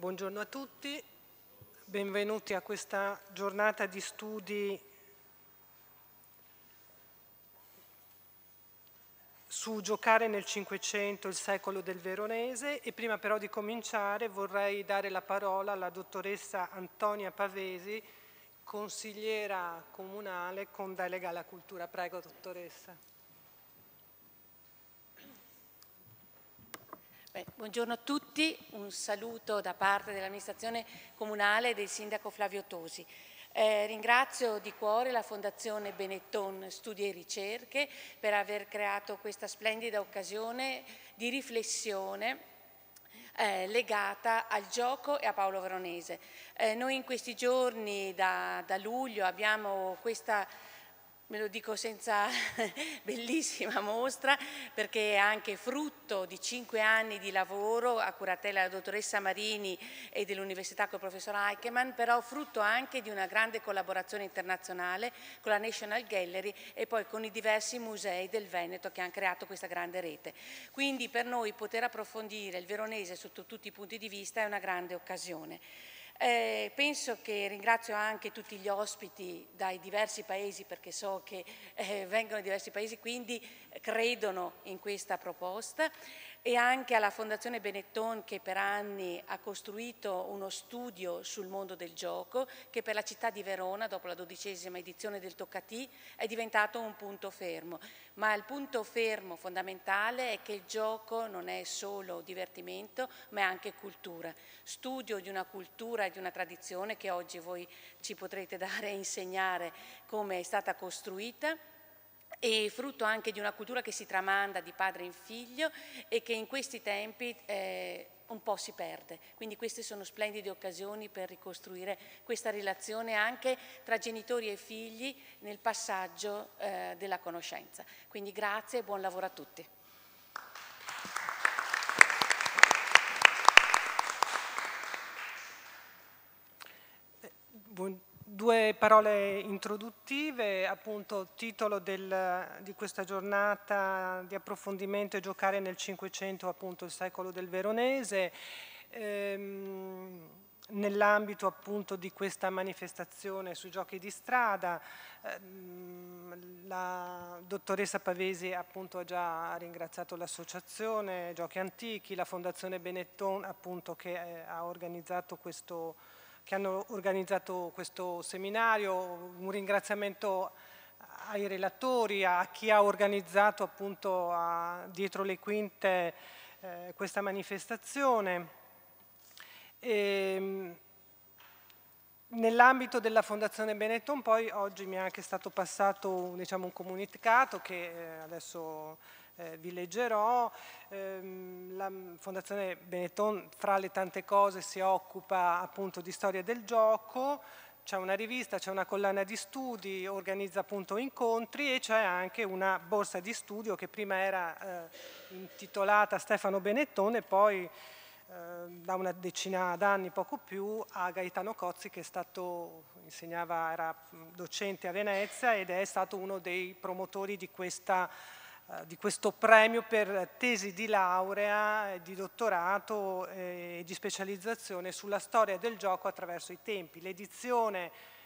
Buongiorno a tutti, benvenuti a questa giornata di studi su giocare nel Cinquecento, il secolo del Veronese e prima però di cominciare vorrei dare la parola alla dottoressa Antonia Pavesi, consigliera comunale con delega alla cultura. Prego dottoressa. Beh, buongiorno a tutti, un saluto da parte dell'amministrazione comunale e del sindaco Flavio Tosi. Eh, ringrazio di cuore la Fondazione Benetton Studi e Ricerche per aver creato questa splendida occasione di riflessione eh, legata al gioco e a Paolo Veronese. Eh, noi in questi giorni da, da luglio abbiamo questa me lo dico senza bellissima mostra, perché è anche frutto di cinque anni di lavoro a curatela della dottoressa Marini e dell'università col professor Eichemann, però frutto anche di una grande collaborazione internazionale con la National Gallery e poi con i diversi musei del Veneto che hanno creato questa grande rete. Quindi per noi poter approfondire il veronese sotto tutti i punti di vista è una grande occasione. Eh, penso che ringrazio anche tutti gli ospiti dai diversi paesi perché so che eh, vengono da diversi paesi, quindi credono in questa proposta e anche alla Fondazione Benetton che per anni ha costruito uno studio sul mondo del gioco che per la città di Verona, dopo la dodicesima edizione del Toccati, è diventato un punto fermo. Ma il punto fermo fondamentale è che il gioco non è solo divertimento, ma è anche cultura. Studio di una cultura e di una tradizione che oggi voi ci potrete dare e insegnare come è stata costruita e frutto anche di una cultura che si tramanda di padre in figlio e che in questi tempi eh, un po' si perde. Quindi queste sono splendide occasioni per ricostruire questa relazione anche tra genitori e figli nel passaggio eh, della conoscenza. Quindi grazie e buon lavoro a tutti. Eh, buon Due parole introduttive, appunto titolo del, di questa giornata di approfondimento è giocare nel Cinquecento, appunto il secolo del Veronese, ehm, nell'ambito appunto di questa manifestazione sui giochi di strada. Ehm, la dottoressa Pavesi appunto ha già ringraziato l'associazione Giochi Antichi, la Fondazione Benetton appunto che eh, ha organizzato questo che hanno organizzato questo seminario, un ringraziamento ai relatori, a chi ha organizzato appunto a, dietro le quinte eh, questa manifestazione. Ehm, nell'ambito della Fondazione Benetton poi oggi mi è anche stato passato diciamo, un comunicato che eh, adesso eh, vi leggerò. Ehm, la Fondazione Benetton, fra le tante cose, si occupa appunto di storia del gioco, c'è una rivista, c'è una collana di studi, organizza appunto incontri e c'è anche una borsa di studio che prima era eh, intitolata Stefano Benetton e poi eh, da una decina d'anni, poco più, a Gaetano Cozzi che è stato, insegnava, era docente a Venezia ed è stato uno dei promotori di questa eh, di questo premio per tesi di laurea, eh, di dottorato eh, e di specializzazione sulla storia del gioco attraverso i tempi. L'edizione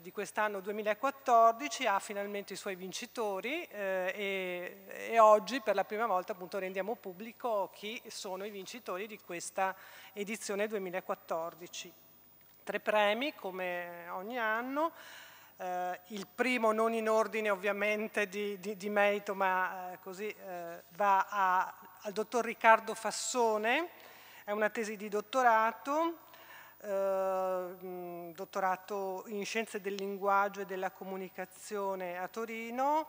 di quest'anno 2014 ha finalmente i suoi vincitori e, e oggi per la prima volta appunto rendiamo pubblico chi sono i vincitori di questa edizione 2014. Tre premi come ogni anno. Eh, il primo non in ordine ovviamente di, di, di merito, ma eh, così eh, va a, al dottor Riccardo Fassone, è una tesi di dottorato, eh, mm, dottorato in scienze del linguaggio e della comunicazione a Torino,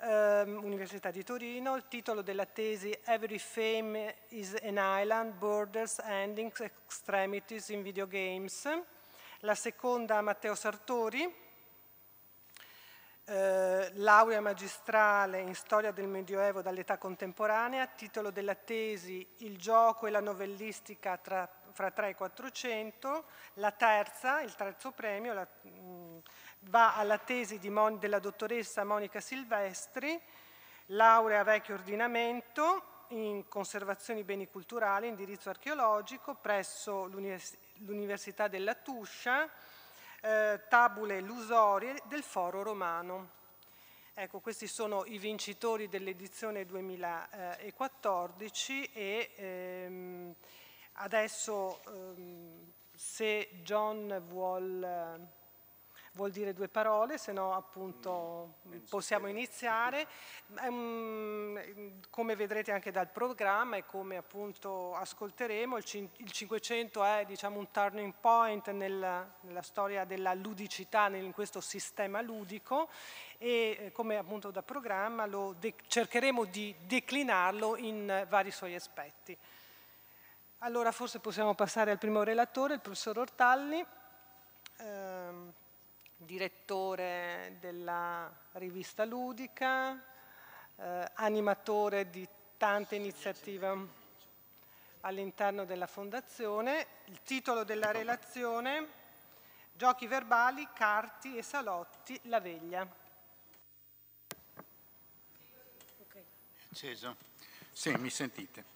ehm, Università di Torino, il titolo della tesi Every Fame is an Island, Borders, Endings, Extremities in Videogames. la seconda Matteo Sartori, eh, laurea magistrale in storia del Medioevo dall'età contemporanea, titolo della tesi Il gioco e la novellistica tra, fra 3 e 400, la terza, il terzo premio, la, mh, mm, va alla tesi Mon, della dottoressa Monica Silvestri, laurea vecchio ordinamento in conservazione dei beni culturali, indirizzo archeologico presso l'Università della Tuscia, eh, tabule lusorie del foro romano. Ecco, questi sono i vincitori dell'edizione 2014 e ehm, adesso ehm, se John vuole vuol dire due parole, se no appunto mm, possiamo iniziare. Um, come vedrete anche dal programma e come appunto ascolteremo, il, 500 è diciamo, un turning point nella, nella storia della ludicità in questo sistema ludico e eh, come appunto da programma de- cercheremo di declinarlo in vari suoi aspetti. Allora forse possiamo passare al primo relatore, il professor Ortalli. Um, direttore della rivista ludica, eh, animatore di tante iniziative all'interno della fondazione. Il titolo della relazione, Giochi verbali, carti e salotti, la veglia. Acceso. Sì, mi sentite.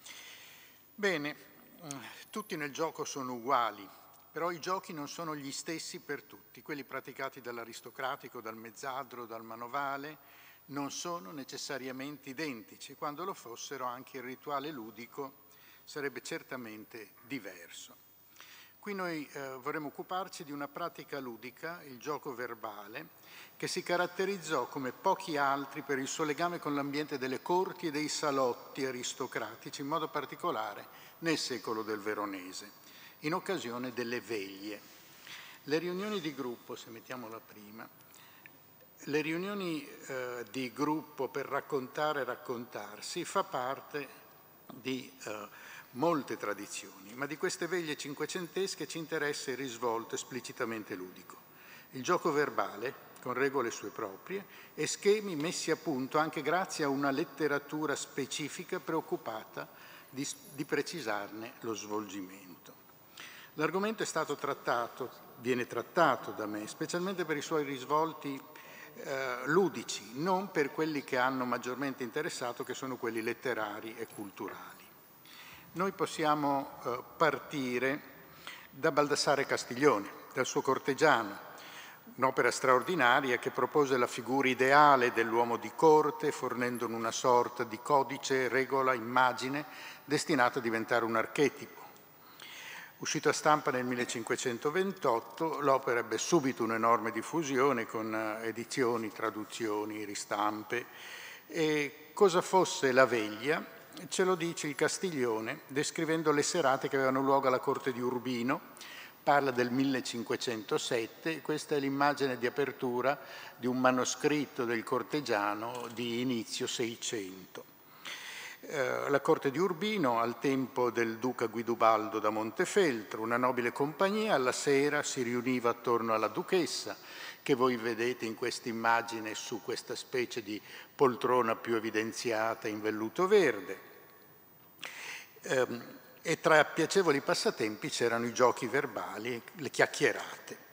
Bene, mm, tutti nel gioco sono uguali, però i giochi non sono gli stessi per tutti, quelli praticati dall'aristocratico, dal mezzadro, dal manovale, non sono necessariamente identici, quando lo fossero anche il rituale ludico sarebbe certamente diverso. Qui noi eh, vorremmo occuparci di una pratica ludica, il gioco verbale, che si caratterizzò come pochi altri per il suo legame con l'ambiente delle corti e dei salotti aristocratici, in modo particolare nel secolo del Veronese in occasione delle veglie. Le riunioni di gruppo, se mettiamo la prima, le riunioni eh, di gruppo per raccontare e raccontarsi fa parte di eh, molte tradizioni, ma di queste veglie cinquecentesche ci interessa il risvolto esplicitamente ludico. Il gioco verbale, con regole sue proprie e schemi messi a punto anche grazie a una letteratura specifica preoccupata di, di precisarne lo svolgimento. L'argomento è stato trattato, viene trattato da me, specialmente per i suoi risvolti eh, ludici, non per quelli che hanno maggiormente interessato, che sono quelli letterari e culturali. Noi possiamo eh, partire da Baldassare Castiglione, dal suo cortegiano, un'opera straordinaria che propose la figura ideale dell'uomo di corte, fornendone una sorta di codice, regola, immagine, destinato a diventare un archetipo Uscito a stampa nel 1528, l'opera ebbe subito un'enorme diffusione con eh, edizioni, traduzioni, ristampe. E cosa fosse la veglia ce lo dice il Castiglione descrivendo le serate che avevano luogo alla corte di Urbino. Parla del 1507, questa è l'immagine di apertura di un manoscritto del cortegiano di inizio 600. Eh, la corte di Urbino, al tempo del duca Guidobaldo da Montefeltro, una nobile compagnia, alla sera si riuniva attorno alla duchessa, che voi vedete in questa immagine su questa specie di poltrona più evidenziata in velluto verde. Ehm, e tra piacevoli passatempi c'erano i giochi verbali, le chiacchierate.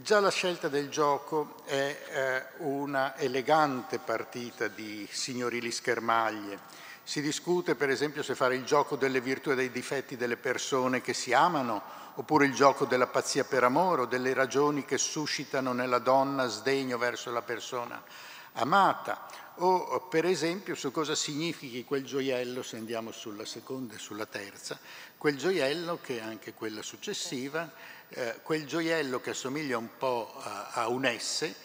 Già la scelta del gioco è eh, una elegante partita di signorili schermaglie. Si discute per esempio se fare il gioco delle virtù e dei difetti delle persone che si amano, oppure il gioco della pazzia per amore o delle ragioni che suscitano nella donna sdegno verso la persona amata, o per esempio su cosa significhi quel gioiello, se andiamo sulla seconda e sulla terza, quel gioiello che è anche quella successiva eh, quel gioiello che assomiglia un po' a, a un S, eh,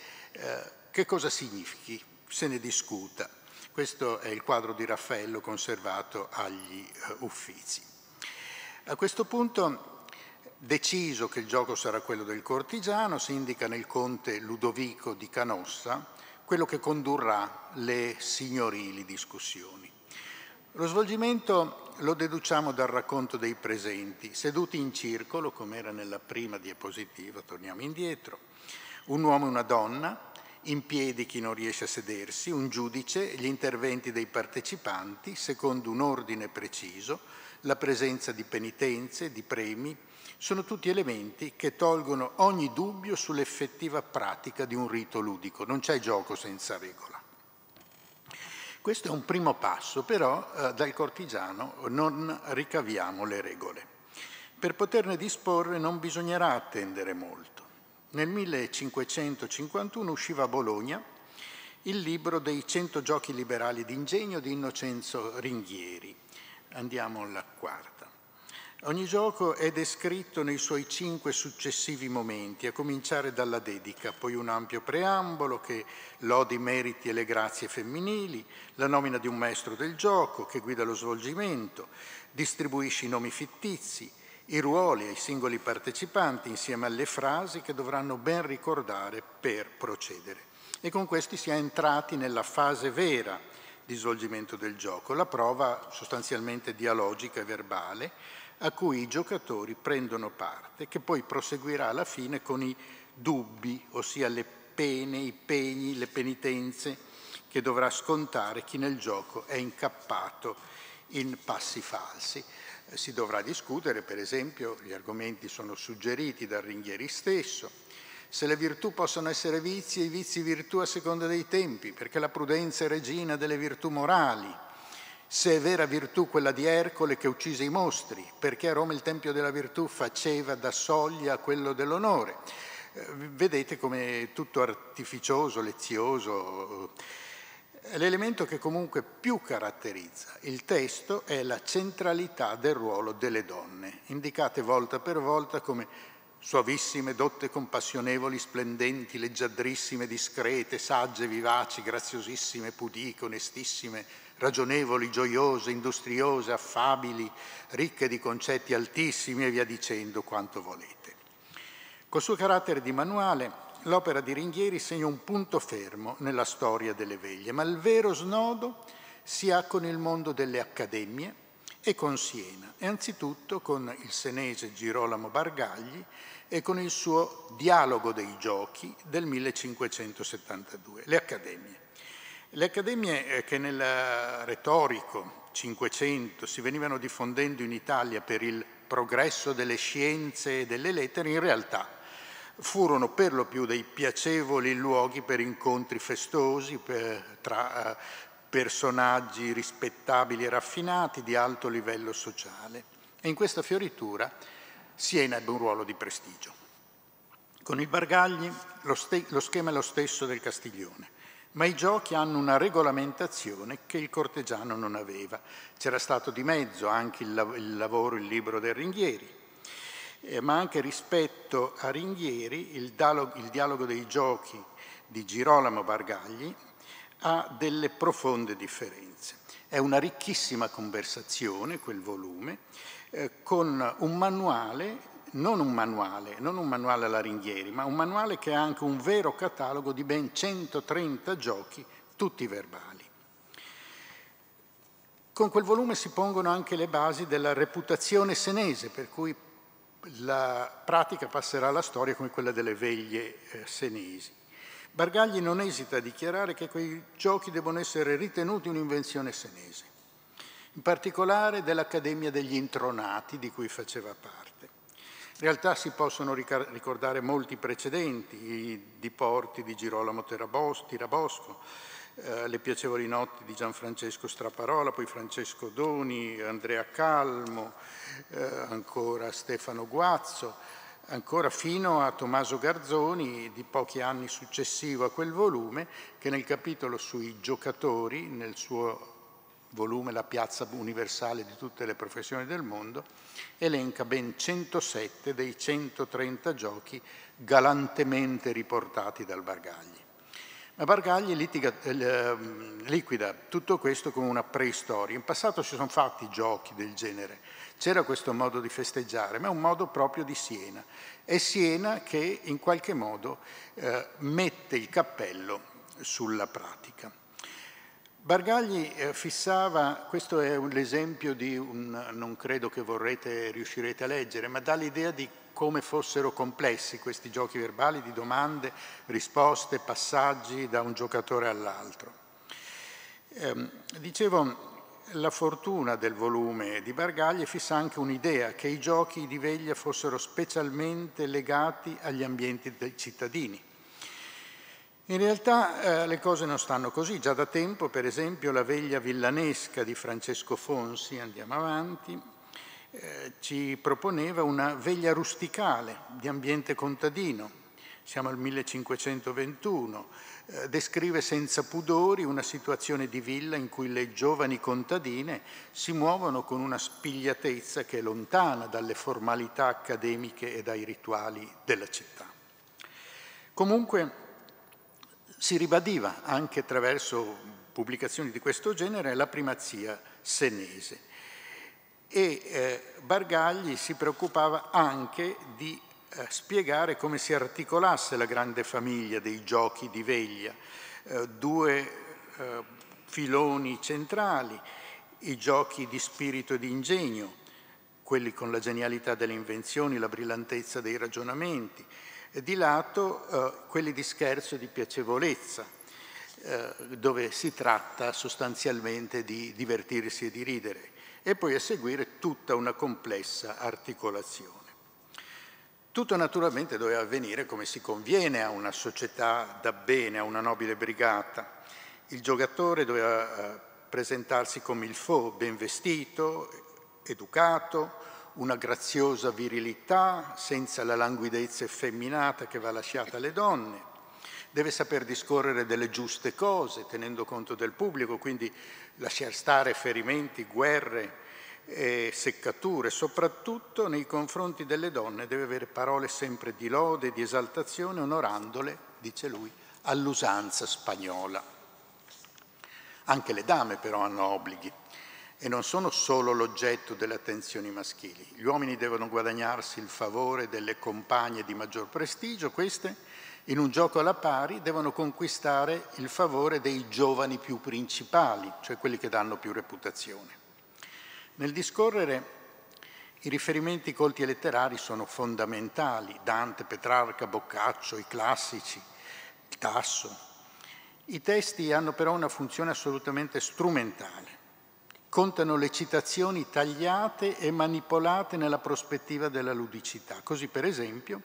che cosa significhi? Se ne discuta. Questo è il quadro di Raffaello conservato agli eh, Uffizi. A questo punto, deciso che il gioco sarà quello del cortigiano, si indica nel conte Ludovico di Canossa quello che condurrà le signorili discussioni. Lo svolgimento lo deduciamo dal racconto dei presenti, seduti in circolo, come era nella prima diapositiva, torniamo indietro, un uomo e una donna, in piedi chi non riesce a sedersi, un giudice, gli interventi dei partecipanti, secondo un ordine preciso, la presenza di penitenze, di premi, sono tutti elementi che tolgono ogni dubbio sull'effettiva pratica di un rito ludico. Non c'è gioco senza regola. Questo è un primo passo, però eh, dal cortigiano non ricaviamo le regole. Per poterne disporre non bisognerà attendere molto. Nel 1551 usciva a Bologna il libro dei 100 giochi liberali d'ingegno di Innocenzo Ringhieri. Andiamo alla quarta. Ogni gioco è descritto nei suoi cinque successivi momenti, a cominciare dalla dedica, poi un ampio preambolo che lodi i meriti e le grazie femminili, la nomina di un maestro del gioco che guida lo svolgimento, distribuisce i nomi fittizi, i ruoli ai singoli partecipanti insieme alle frasi che dovranno ben ricordare per procedere. E con questi si è entrati nella fase vera di svolgimento del gioco, la prova sostanzialmente dialogica e verbale, a cui i giocatori prendono parte, che poi proseguirà alla fine con i dubbi, ossia le pene, i pegni, le penitenze che dovrà scontare chi nel gioco è incappato in passi falsi. Eh, si dovrà discutere, per esempio, gli argomenti sono suggeriti dal ringhieri stesso, se le virtù possono essere vizi e i vizi virtù a seconda dei tempi, perché la prudenza è regina delle virtù morali se è vera virtù quella di Ercole che uccise i mostri, perché a Roma il Tempio della Virtù faceva da soglia quello dell'onore. Eh, vedete come tutto artificioso, lezioso. L'elemento che comunque più caratterizza il testo è la centralità del ruolo delle donne, indicate volta per volta come suavissime, dotte compassionevoli, splendenti, leggiadrissime, discrete, sagge, vivaci, graziosissime, pudiche, onestissime, ragionevoli, gioiose, industriose, affabili, ricche di concetti altissimi e via dicendo quanto volete. Col suo carattere di manuale, l'opera di Ringhieri segna un punto fermo nella storia delle veglie, ma il vero snodo si ha con il mondo delle accademie e con Siena, e anzitutto con il senese Girolamo Bargagli e con il suo Dialogo dei giochi del 1572, le accademie. Le accademie eh, che nel eh, retorico Cinquecento si venivano diffondendo in Italia per il progresso delle scienze e delle lettere, in realtà furono per lo più dei piacevoli luoghi per incontri festosi per, eh, tra personaggi rispettabili e raffinati di alto livello sociale. E in questa fioritura Siena ebbe un ruolo di prestigio. Con il Bargagli lo, lo schema è lo stesso del Castiglione ma i giochi hanno una regolamentazione che il cortegiano non aveva. C'era stato di mezzo anche il, lavoro, il libro del Ringhieri, eh, ma anche rispetto a Ringhieri il dialogo, il dialogo dei giochi di Girolamo Bargagli ha delle profonde differenze. È una ricchissima conversazione quel volume eh, con un manuale non un manuale, non un manuale alla Ringhieri, ma un manuale che ha anche un vero catalogo di ben 130 giochi, tutti verbali. Con quel volume si pongono anche le basi della reputazione senese, per cui la pratica passerà alla storia come quella delle veglie eh, senesi. Bargagli non esita a dichiarare che quei giochi devono essere ritenuti un'invenzione senese, in particolare dell'Accademia degli Intronati di cui faceva parte. In realtà si possono ricordare molti precedenti, i diporti di Girolamo Tirabosco, eh, le piacevoli notti di Gianfrancesco Straparola, poi Francesco Doni, Andrea Calmo, eh, ancora Stefano Guazzo, ancora fino a Tommaso Garzoni di pochi anni successivo a quel volume, che nel capitolo sui giocatori, nel suo volume La piazza universale di tutte le professioni del mondo, elenca ben 107 dei 130 giochi galantemente riportati dal Bargagli. Ma Bargagli litiga, eh, ehm, liquida tutto questo come una preistoria. In passato si sono fatti giochi del genere, c'era questo modo di festeggiare, ma è un modo proprio di Siena. È Siena che in qualche modo eh, mette il cappello sulla pratica. Bargagli eh, fissava, questo è l'esempio di un, non credo che vorrete, riuscirete a leggere, ma dà l'idea di come fossero complessi questi giochi verbali di domande, risposte, passaggi da un giocatore all'altro. Eh, dicevo, la fortuna del volume di Bargagli fissa anche un'idea che i giochi di veglia fossero specialmente legati agli ambienti dei cittadini in realtà eh, le cose non stanno così, già da tempo per esempio la veglia villanesca di Francesco Fonsi, andiamo avanti, eh, ci proponeva una veglia rusticale di ambiente contadino, siamo al 1521, eh, descrive senza pudori una situazione di villa in cui le giovani contadine si muovono con una spigliatezza che è lontana dalle formalità accademiche e dai rituali della città. Comunque si ribadiva anche attraverso pubblicazioni di questo genere la primazia senese e eh, Bargagli si preoccupava anche di eh, spiegare come si articolasse la grande famiglia dei giochi di veglia, eh, due eh, filoni centrali, i giochi di spirito e di ingegno, quelli con la genialità delle invenzioni, la brillantezza dei ragionamenti, e di lato eh, quelli di scherzo e di piacevolezza, eh, dove si tratta sostanzialmente di divertirsi e di ridere, e poi a seguire tutta una complessa articolazione. Tutto naturalmente doveva avvenire come si conviene a una società da bene, a una nobile brigata. Il giocatore doveva eh, presentarsi come il fo, ben vestito, educato, una graziosa virilità senza la languidezza effeminata che va lasciata alle donne. Deve saper discorrere delle giuste cose tenendo conto del pubblico, quindi lasciare stare ferimenti, guerre, e seccature, soprattutto nei confronti delle donne, deve avere parole sempre di lode, di esaltazione, onorandole, dice lui, all'usanza spagnola. Anche le dame però hanno obblighi e non sono solo l'oggetto delle attenzioni maschili. Gli uomini devono guadagnarsi il favore delle compagne di maggior prestigio, queste in un gioco alla pari devono conquistare il favore dei giovani più principali, cioè quelli che danno più reputazione. Nel discorrere i riferimenti colti e letterari sono fondamentali, Dante, Petrarca, Boccaccio, i classici, il Tasso. I testi hanno però una funzione assolutamente strumentale contano le citazioni tagliate e manipolate nella prospettiva della ludicità. Così, per esempio,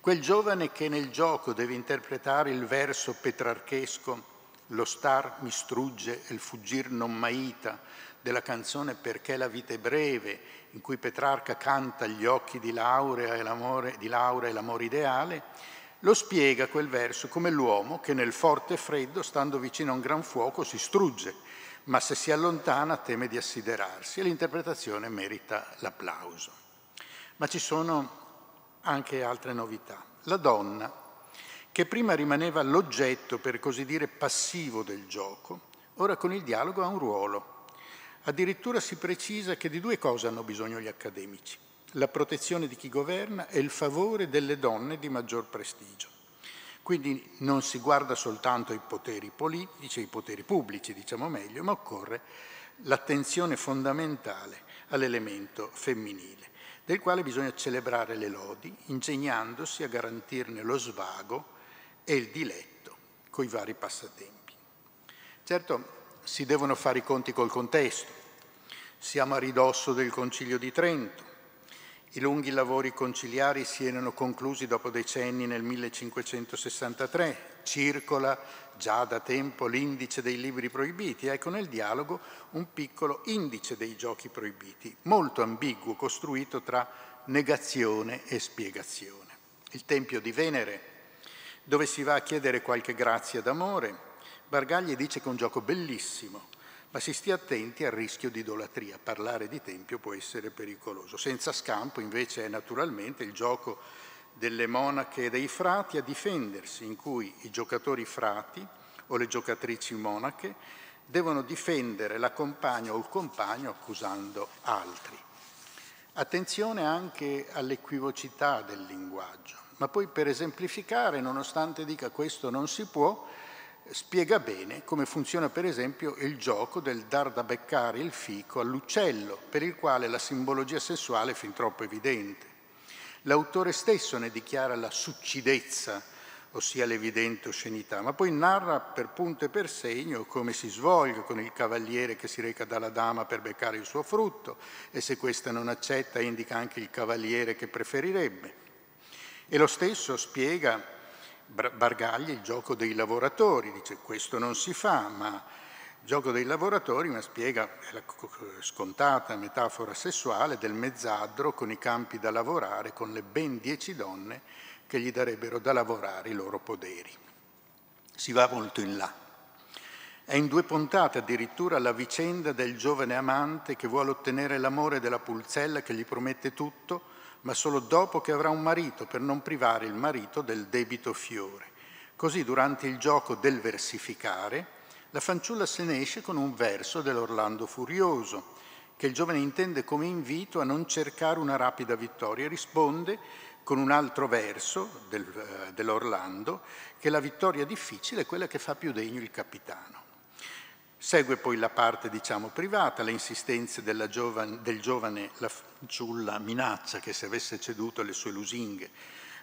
quel giovane che nel gioco deve interpretare il verso petrarchesco lo star mi strugge e il fuggir non m'aita della canzone Perché la vita è breve, in cui Petrarca canta gli occhi di Laura e l'amore, Laura e l'amore ideale, lo spiega quel verso come l'uomo che nel forte freddo, stando vicino a un gran fuoco, si strugge ma se si allontana teme di assiderarsi e l'interpretazione merita l'applauso. Ma ci sono anche altre novità. La donna, che prima rimaneva l'oggetto, per così dire, passivo del gioco, ora con il dialogo ha un ruolo. Addirittura si precisa che di due cose hanno bisogno gli accademici, la protezione di chi governa e il favore delle donne di maggior prestigio. Quindi non si guarda soltanto ai poteri politici, ai poteri pubblici, diciamo meglio, ma occorre l'attenzione fondamentale all'elemento femminile, del quale bisogna celebrare le lodi, ingegnandosi a garantirne lo svago e il diletto coi vari passatempi. Certo, si devono fare i conti col contesto. Siamo a ridosso del Concilio di Trento, i lunghi lavori conciliari si erano conclusi dopo decenni nel 1563. Circola già da tempo l'indice dei libri proibiti, ecco nel dialogo un piccolo indice dei giochi proibiti, molto ambiguo, costruito tra negazione e spiegazione. Il Tempio di Venere, dove si va a chiedere qualche grazia d'amore, Bargagli dice che è un gioco bellissimo, ma si stia attenti al rischio di idolatria. Parlare di Tempio può essere pericoloso. Senza scampo invece è naturalmente il gioco delle monache e dei frati a difendersi, in cui i giocatori frati o le giocatrici monache devono difendere la compagna o il compagno accusando altri. Attenzione anche all'equivocità del linguaggio, ma poi per esemplificare, nonostante dica questo non si può, spiega bene come funziona per esempio il gioco del dar da beccare il fico all'uccello, per il quale la simbologia sessuale è fin troppo evidente. L'autore stesso ne dichiara la succidezza, ossia l'evidente oscenità, ma poi narra per punto e per segno come si svolge con il cavaliere che si reca dalla dama per beccare il suo frutto e se questa non accetta indica anche il cavaliere che preferirebbe. E lo stesso spiega Bargaglia il gioco dei lavoratori, dice questo non si fa, ma il gioco dei lavoratori, ma spiega la scontata metafora sessuale del mezzadro con i campi da lavorare, con le ben dieci donne che gli darebbero da lavorare i loro poderi. Si va molto in là. È in due puntate addirittura la vicenda del giovane amante che vuole ottenere l'amore della pulzella che gli promette tutto, ma solo dopo che avrà un marito per non privare il marito del debito fiore. Così durante il gioco del versificare, la fanciulla se ne esce con un verso dell'Orlando Furioso, che il giovane intende come invito a non cercare una rapida vittoria, risponde con un altro verso del, eh, dell'Orlando che la vittoria difficile è quella che fa più degno il capitano. Segue poi la parte, diciamo, privata, le insistenze giovane, del giovane la fanciulla minaccia che se avesse ceduto alle sue lusinghe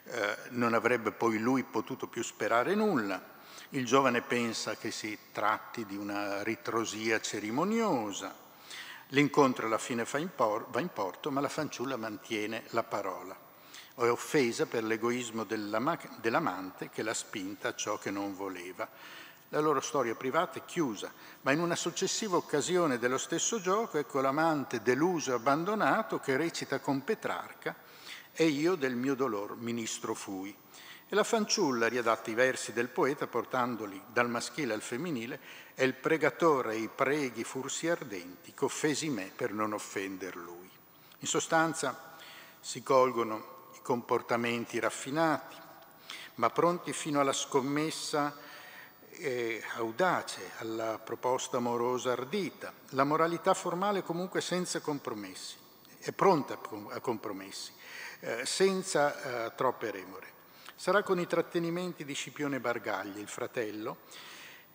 eh, non avrebbe poi lui potuto più sperare nulla. Il giovane pensa che si tratti di una ritrosia cerimoniosa. L'incontro alla fine in por- va in porto, ma la fanciulla mantiene la parola. è offesa per l'egoismo dell'am- dell'amante che l'ha spinta a ciò che non voleva la loro storia privata è chiusa, ma in una successiva occasione dello stesso gioco ecco l'amante deluso e abbandonato che recita con Petrarca e io del mio dolor ministro fui. E la fanciulla riadatta i versi del poeta portandoli dal maschile al femminile e il pregatore i preghi fursi ardenti offesi me per non offender lui. In sostanza si colgono i comportamenti raffinati, ma pronti fino alla scommessa audace, alla proposta amorosa ardita, la moralità formale comunque senza compromessi, è pronta a compromessi, eh, senza eh, troppe remore. Sarà con i trattenimenti di Scipione Bargagli, il fratello,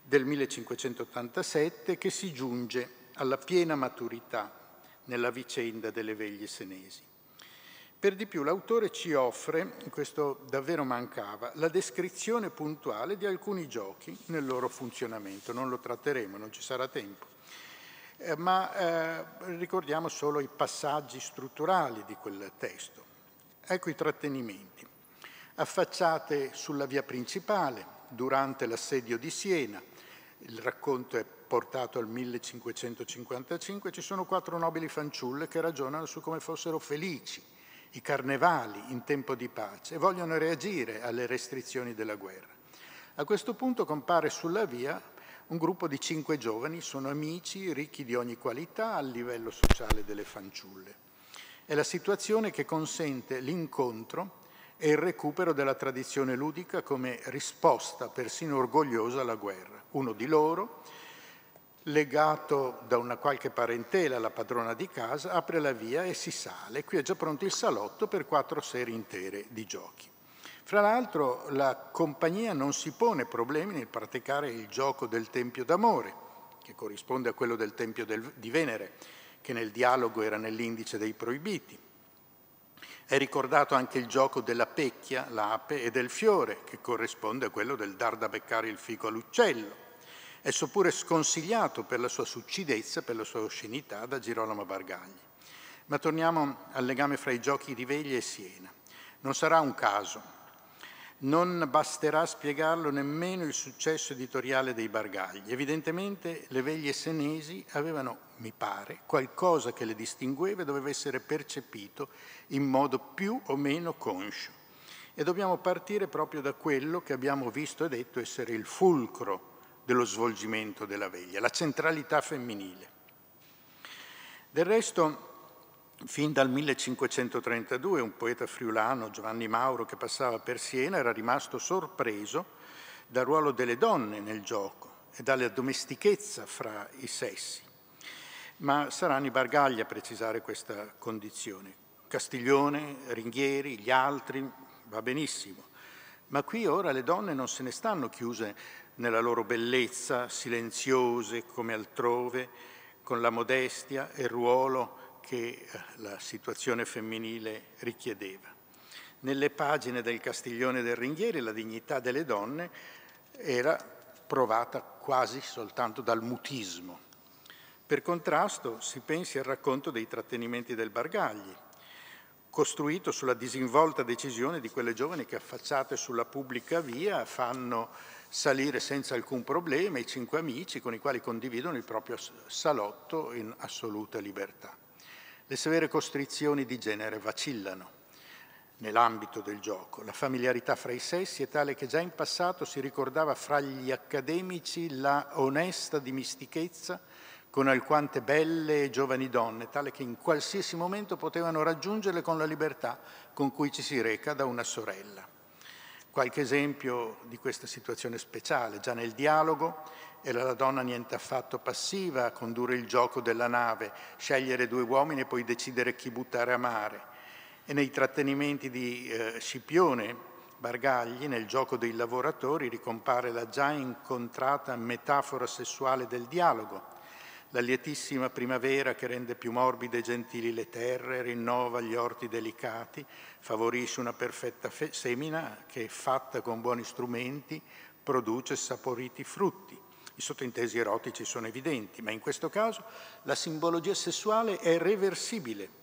del 1587 che si giunge alla piena maturità nella vicenda delle veglie senesi. Per di più l'autore ci offre, questo davvero mancava, la descrizione puntuale di alcuni giochi nel loro funzionamento. Non lo tratteremo, non ci sarà tempo. Eh, ma eh, ricordiamo solo i passaggi strutturali di quel testo. Ecco i trattenimenti. Affacciate sulla via principale durante l'assedio di Siena, il racconto è portato al 1555, ci sono quattro nobili fanciulle che ragionano su come fossero felici i carnevali in tempo di pace e vogliono reagire alle restrizioni della guerra. A questo punto compare sulla via un gruppo di cinque giovani, sono amici, ricchi di ogni qualità a livello sociale delle fanciulle. È la situazione che consente l'incontro e il recupero della tradizione ludica come risposta persino orgogliosa alla guerra. Uno di loro, legato da una qualche parentela alla padrona di casa, apre la via e si sale. Qui è già pronto il salotto per quattro serie intere di giochi. Fra l'altro la compagnia non si pone problemi nel praticare il gioco del Tempio d'Amore, che corrisponde a quello del Tempio del, di Venere, che nel dialogo era nell'indice dei proibiti. È ricordato anche il gioco della pecchia, l'ape e del fiore, che corrisponde a quello del dar da beccare il fico all'uccello Esso pure sconsigliato per la sua succidezza, per la sua oscenità, da Girolamo Bargagli. Ma torniamo al legame fra i giochi di Veglia e Siena. Non sarà un caso. Non basterà spiegarlo nemmeno il successo editoriale dei Bargagli. Evidentemente le veglie senesi avevano, mi pare, qualcosa che le distingueva e doveva essere percepito in modo più o meno conscio. E dobbiamo partire proprio da quello che abbiamo visto e detto essere il fulcro dello svolgimento della veglia, la centralità femminile. Del resto, fin dal 1532, un poeta friulano, Giovanni Mauro, che passava per Siena, era rimasto sorpreso dal ruolo delle donne nel gioco e dalla domestichezza fra i sessi. Ma saranno i Bargaglia a precisare questa condizione. Castiglione, Ringhieri, gli altri, va benissimo. Ma qui ora le donne non se ne stanno chiuse nella loro bellezza, silenziose come altrove, con la modestia e il ruolo che eh, la situazione femminile richiedeva. Nelle pagine del Castiglione del Ringhieri la dignità delle donne era provata quasi soltanto dal mutismo. Per contrasto si pensi al racconto dei trattenimenti del Bargagli, costruito sulla disinvolta decisione di quelle giovani che affacciate sulla pubblica via fanno salire senza alcun problema i cinque amici con i quali condividono il proprio salotto in assoluta libertà. Le severe costrizioni di genere vacillano nell'ambito del gioco. La familiarità fra i sessi è tale che già in passato si ricordava fra gli accademici la onesta dimistichezza con alquante belle e giovani donne, tale che in qualsiasi momento potevano raggiungerle con la libertà con cui ci si reca da una sorella. Qualche esempio di questa situazione speciale, già nel dialogo, era la donna niente affatto passiva a condurre il gioco della nave, scegliere due uomini e poi decidere chi buttare a mare. E nei trattenimenti di eh, Scipione, Bargagli, nel gioco dei lavoratori, ricompare la già incontrata metafora sessuale del dialogo, la lietissima primavera che rende più morbide e gentili le terre, rinnova gli orti delicati, favorisce una perfetta semina che, fatta con buoni strumenti, produce saporiti frutti. I sottintesi erotici sono evidenti, ma in questo caso la simbologia sessuale è reversibile.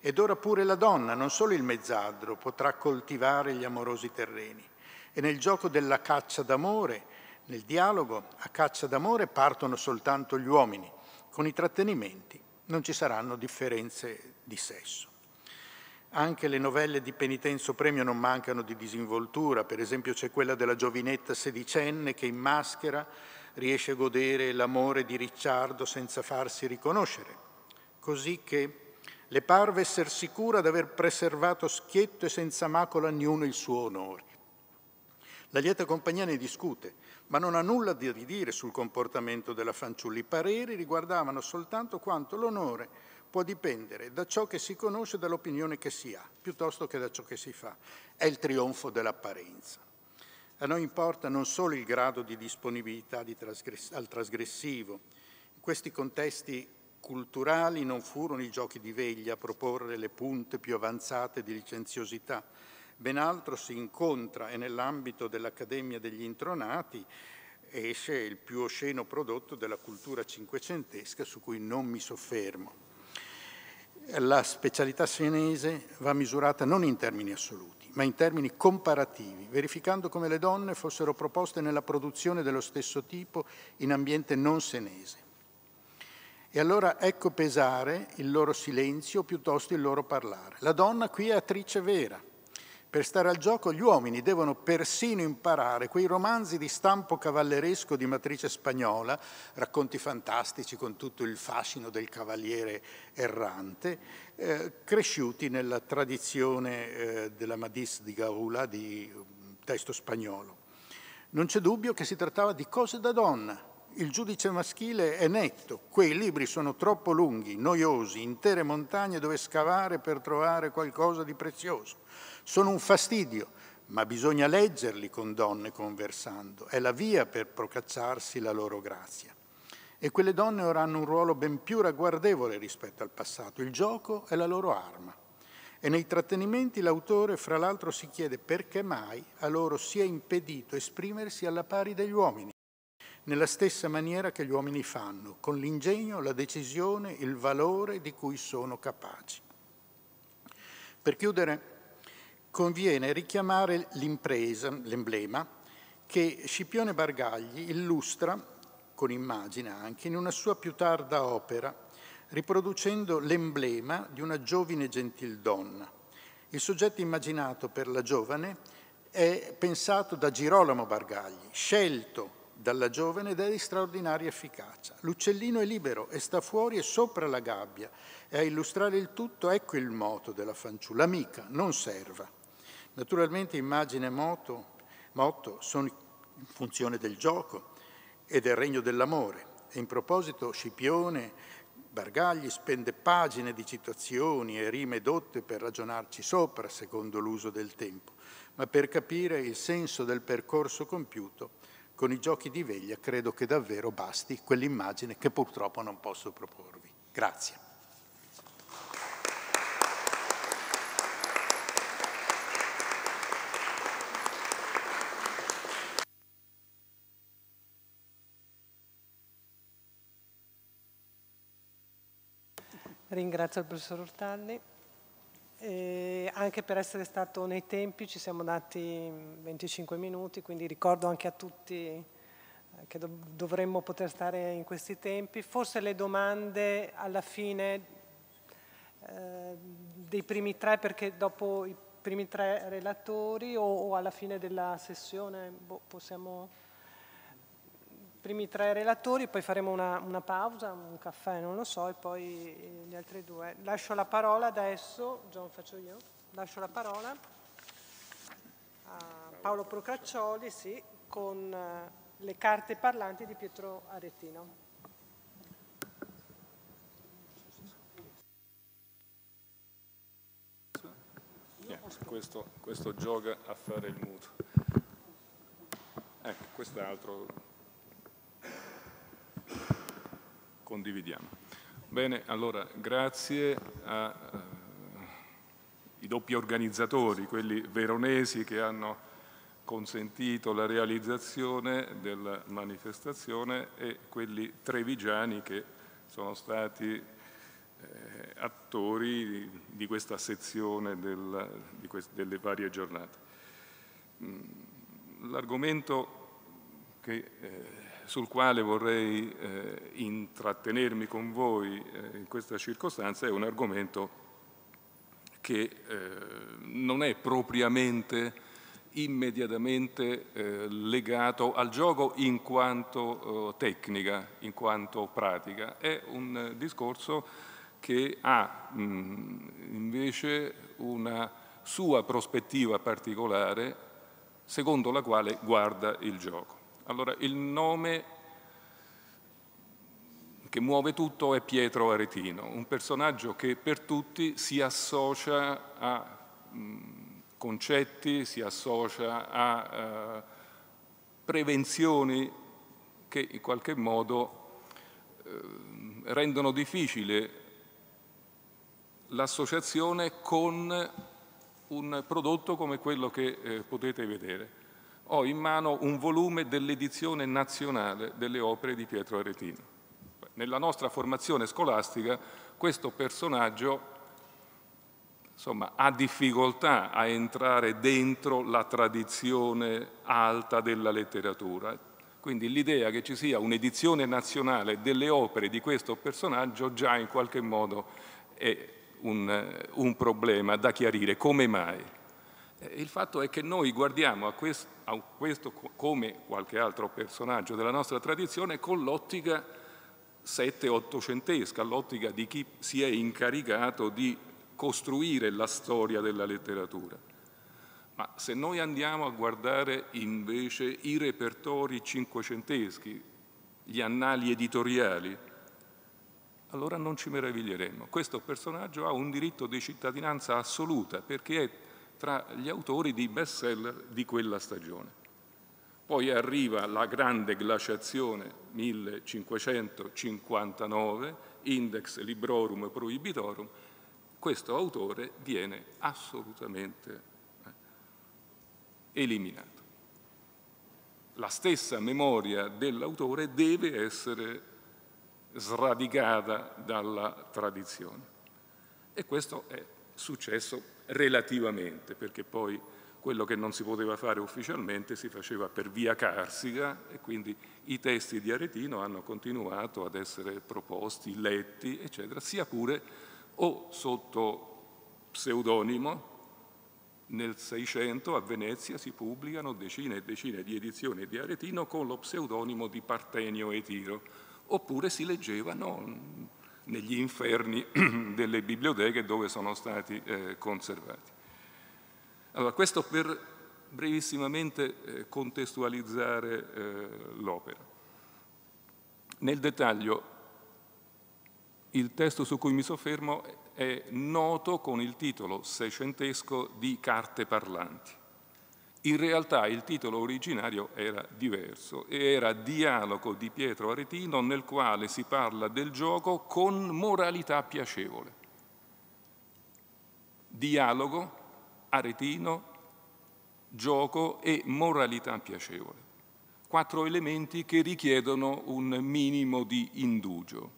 Ed ora pure la donna, non solo il mezzadro, potrà coltivare gli amorosi terreni. E nel gioco della caccia d'amore, nel dialogo a caccia d'amore partono soltanto gli uomini, con i trattenimenti non ci saranno differenze di sesso. Anche le novelle di Penitenzo Premio non mancano di disinvoltura, per esempio c'è quella della giovinetta sedicenne che in maschera riesce a godere l'amore di Ricciardo senza farsi riconoscere, così che le parve esser sicura d'aver preservato schietto e senza macola niuno il suo onore. La lieta compagnia ne discute, ma non ha nulla da ridire sul comportamento della fanciulla. I pareri riguardavano soltanto quanto l'onore può dipendere da ciò che si conosce e dall'opinione che si ha, piuttosto che da ciò che si fa. È il trionfo dell'apparenza. A noi importa non solo il grado di disponibilità di trasgress al trasgressivo. In questi contesti culturali non furono i giochi di veglia a proporre le punte più avanzate di licenziosità, Ben altro si incontra e nell'ambito dell'Accademia degli Intronati esce il più osceno prodotto della cultura cinquecentesca su cui non mi soffermo. La specialità senese va misurata non in termini assoluti, ma in termini comparativi, verificando come le donne fossero proposte nella produzione dello stesso tipo in ambiente non senese. E allora ecco pesare il loro silenzio piuttosto il loro parlare. La donna qui è attrice vera, per stare al gioco gli uomini devono persino imparare quei romanzi di stampo cavalleresco di matrice spagnola, racconti fantastici con tutto il fascino del cavaliere errante, eh, cresciuti nella tradizione eh, della Madis di Gaula di mm, testo spagnolo. Non c'è dubbio che si trattava di cose da donna, il giudice maschile è netto, quei libri sono troppo lunghi, noiosi, intere montagne dove scavare per trovare qualcosa di prezioso. Sono un fastidio, ma bisogna leggerli con donne conversando, è la via per procacciarsi la loro grazia. E quelle donne ora hanno un ruolo ben più ragguardevole rispetto al passato, il gioco è la loro arma. E nei trattenimenti l'autore, fra l'altro, si chiede perché mai a loro sia impedito esprimersi alla pari degli uomini nella stessa maniera che gli uomini fanno, con l'ingegno, la decisione, il valore di cui sono capaci. Per chiudere, conviene richiamare l'impresa, l'emblema, che Scipione Bargagli illustra, con immagine anche, in una sua più tarda opera, riproducendo l'emblema di una giovine gentildonna. Il soggetto immaginato per la giovane è pensato da Girolamo Bargagli, scelto dalla giovane ed è di straordinaria efficacia. L'uccellino è libero e sta fuori e sopra la gabbia e a illustrare il tutto ecco il moto della fanciulla, amica, non serva. Naturalmente immagine e moto, motto sono in funzione del gioco e del regno dell'amore. E in proposito Scipione Bargagli spende pagine di citazioni e rime dotte per ragionarci sopra, secondo l'uso del tempo, ma per capire il senso del percorso compiuto con i giochi di veglia credo che davvero basti quell'immagine che purtroppo non posso proporvi. Grazie. Ringrazio il professor Ortalli. E anche per essere stato nei tempi ci siamo dati 25 minuti, quindi ricordo anche a tutti eh, che dovremmo poter stare in questi tempi. Forse le domande alla fine eh, dei primi tre, perché dopo i primi tre relatori o, o alla fine della sessione boh, possiamo primi tre relatori, poi faremo una, una, pausa, un caffè, non lo so, e poi eh, gli altri due. Lascio la parola adesso, John faccio io, lascio la parola a Paolo Procaccioli, sì, con eh, le carte parlanti di Pietro Aretino. questo, questo gioca a fare il muto. Ecco, quest'altro condividiamo. Bene, allora grazie ai eh, doppi organizzatori, quelli veronesi che hanno consentito la realizzazione della manifestazione e quelli trevigiani che sono stati eh, attori di, questa sezione della, di queste, delle varie giornate. Mm, l'argomento che eh, sul quale vorrei eh, intrattenermi con voi eh, in questa circostanza è un argomento che eh, non è propriamente immediatamente eh, legato al gioco in quanto eh, tecnica, in quanto pratica. È un discorso che ha mh, mm, invece una sua prospettiva particolare secondo la quale guarda il gioco. Allora il nome che muove tutto è Pietro Aretino, un personaggio che per tutti si associa a mh, mm, concetti, si associa a eh, prevenzioni che in qualche modo eh, rendono difficile l'associazione con un prodotto come quello che eh, potete vedere ho in mano un volume dell'edizione nazionale delle opere di Pietro Aretino. Nella nostra formazione scolastica questo personaggio insomma, ha difficoltà a entrare dentro la tradizione alta della letteratura. Quindi l'idea che ci sia un'edizione nazionale delle opere di questo personaggio già in qualche modo è un, eh, un problema da chiarire. Come mai? Eh, il fatto è che noi guardiamo a questo, a questo come qualche altro personaggio della nostra tradizione con l'ottica sette-ottocentesca, l'ottica di chi si è incaricato di costruire la storia della letteratura. Ma se noi andiamo a guardare invece i repertori cinquecenteschi, gli annali editoriali, allora non ci meraviglieremmo. Questo personaggio ha un diritto di cittadinanza assoluta perché è tra gli autori di bestseller di quella stagione. Poi arriva la grande glaciazione 1559, Index Librorum Prohibitorum, questo autore viene assolutamente eh, eliminato. La stessa memoria dell'autore deve essere sradicata dalla tradizione. E questo è successo relativamente, perché poi quello che non si poteva fare ufficialmente si faceva per via carsica e quindi i testi di Aretino hanno continuato ad essere proposti, letti, eccetera, sia pure o sotto pseudonimo, nel 600 a Venezia si pubblicano decine e decine di edizioni di Aretino con lo pseudonimo di Partenio Etiro, oppure si leggevano negli inferni delle biblioteche dove sono stati eh, conservati. Allora, questo per brevissimamente eh, contestualizzare eh, l'opera. Nel dettaglio, il testo su cui mi soffermo è noto con il titolo seicentesco di Carte parlanti. In realtà il titolo originario era diverso, era Dialogo di Pietro Aretino nel quale si parla del gioco con moralità piacevole. Dialogo, Aretino, gioco e moralità piacevole. Quattro elementi che richiedono un minimo di indugio.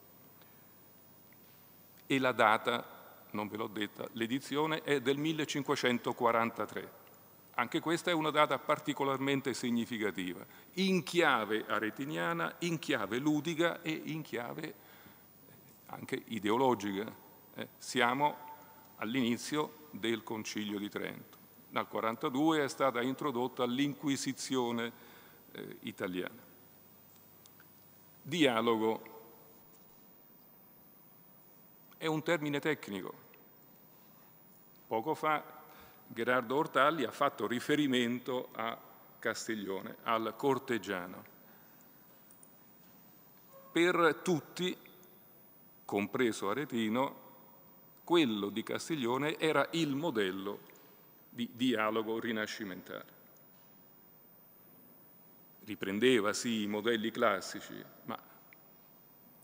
E la data, non ve l'ho detta, l'edizione è del 1543 anche questa è una data particolarmente significativa, in chiave aretiniana, in chiave ludica e in chiave eh, anche ideologica. Eh, siamo all'inizio del Concilio di Trento. Dal 1942 è stata introdotta l'Inquisizione eh, italiana. Dialogo è un termine tecnico. Poco fa Gerardo Ortalli ha fatto riferimento a Castiglione, al corteggiano. Per tutti, compreso Aretino, quello di Castiglione era il modello di dialogo rinascimentale. Riprendeva sì i modelli classici, ma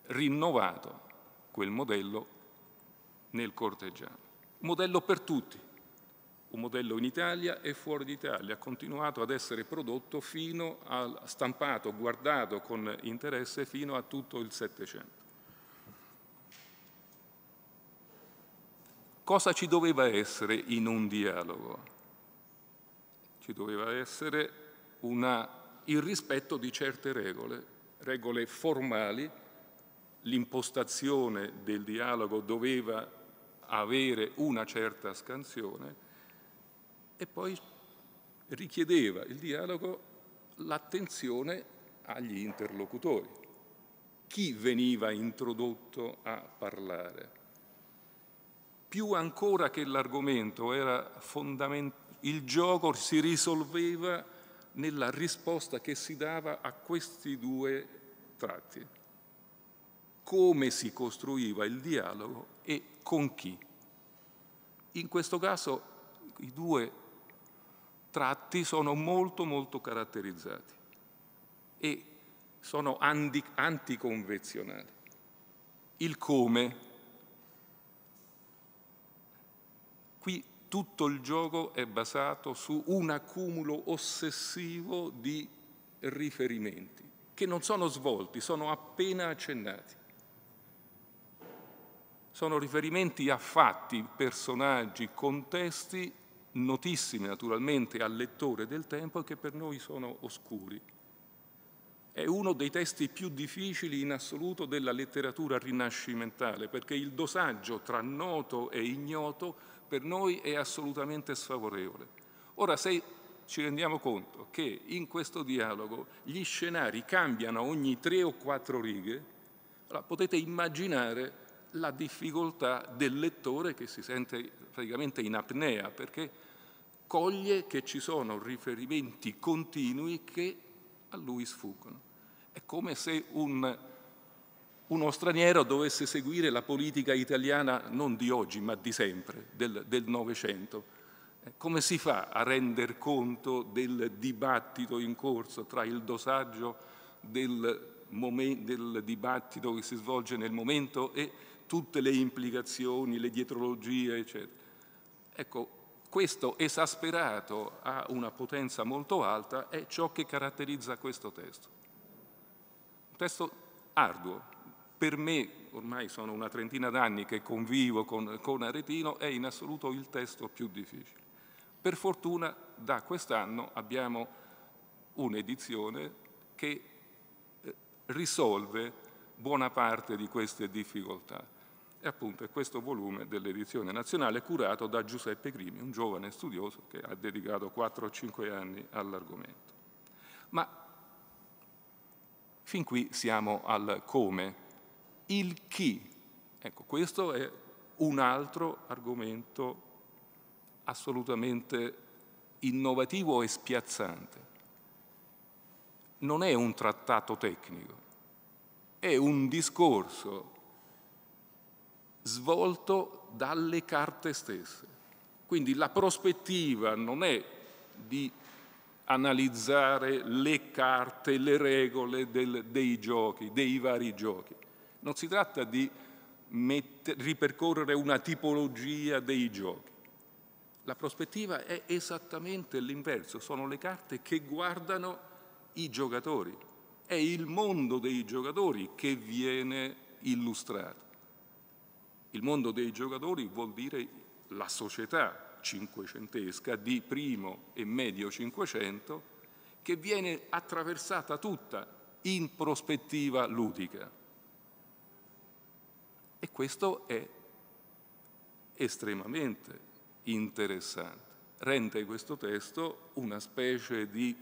rinnovato quel modello nel corteggiano. Modello per tutti, un modello in Italia e fuori d'Italia, ha continuato ad essere prodotto fino a stampato, guardato con interesse fino a tutto il Settecento. Cosa ci doveva essere in un dialogo? Ci doveva essere una, il rispetto di certe regole, regole formali, l'impostazione del dialogo doveva avere una certa scansione, e poi richiedeva il dialogo l'attenzione agli interlocutori. Chi veniva introdotto a parlare? Più ancora che l'argomento era fondamentale, il gioco si risolveva nella risposta che si dava a questi due tratti. Come si costruiva il dialogo e con chi. In questo caso i due tratti sono molto molto caratterizzati e sono anticonvenzionali. Il come, qui tutto il gioco è basato su un accumulo ossessivo di riferimenti che non sono svolti, sono appena accennati. Sono riferimenti a fatti, personaggi, contesti notissimi naturalmente al lettore del tempo e che per noi sono oscuri. È uno dei testi più difficili in assoluto della letteratura rinascimentale, perché il dosaggio tra noto e ignoto per noi è assolutamente sfavorevole. Ora, se ci rendiamo conto che in questo dialogo gli scenari cambiano ogni tre o quattro righe, allora potete immaginare la difficoltà del lettore che si sente praticamente in apnea, perché coglie che ci sono riferimenti continui che a lui sfuggono. È come se un, uno straniero dovesse seguire la politica italiana non di oggi, ma di sempre, del Novecento. Come si fa a render conto del dibattito in corso tra il dosaggio del, momen- del dibattito che si svolge nel momento e tutte le implicazioni, le dietrologie, eccetera? Ecco, questo esasperato a una potenza molto alta è ciò che caratterizza questo testo. Un testo arduo. Per me, ormai sono una trentina d'anni che convivo con, con Aretino, è in assoluto il testo più difficile. Per fortuna da quest'anno abbiamo un'edizione che eh, risolve buona parte di queste difficoltà e appunto è questo volume dell'edizione nazionale curato da Giuseppe Grimi, un giovane studioso che ha dedicato 4 o 5 anni all'argomento. Ma fin qui siamo al come. Il chi, ecco questo è un altro argomento assolutamente innovativo e spiazzante. Non è un trattato tecnico, è un discorso svolto dalle carte stesse. Quindi la prospettiva non è di analizzare le carte, le regole del, dei giochi, dei vari giochi. Non si tratta di metter, ripercorrere una tipologia dei giochi. La prospettiva è esattamente l'inverso, sono le carte che guardano i giocatori, è il mondo dei giocatori che viene illustrato. Il mondo dei giocatori vuol dire la società cinquecentesca di primo e medio cinquecento che viene attraversata tutta in prospettiva ludica. E questo è estremamente interessante. Rende questo testo una specie di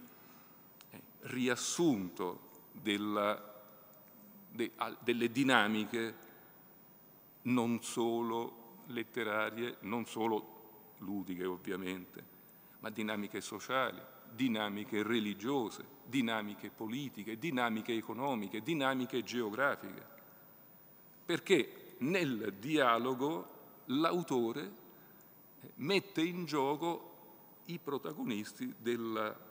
eh, riassunto della, de, delle dinamiche non solo letterarie, non solo ludiche ovviamente, ma dinamiche sociali, dinamiche religiose, dinamiche politiche, dinamiche economiche, dinamiche geografiche. Perché nel dialogo l'autore eh, mette in gioco i protagonisti della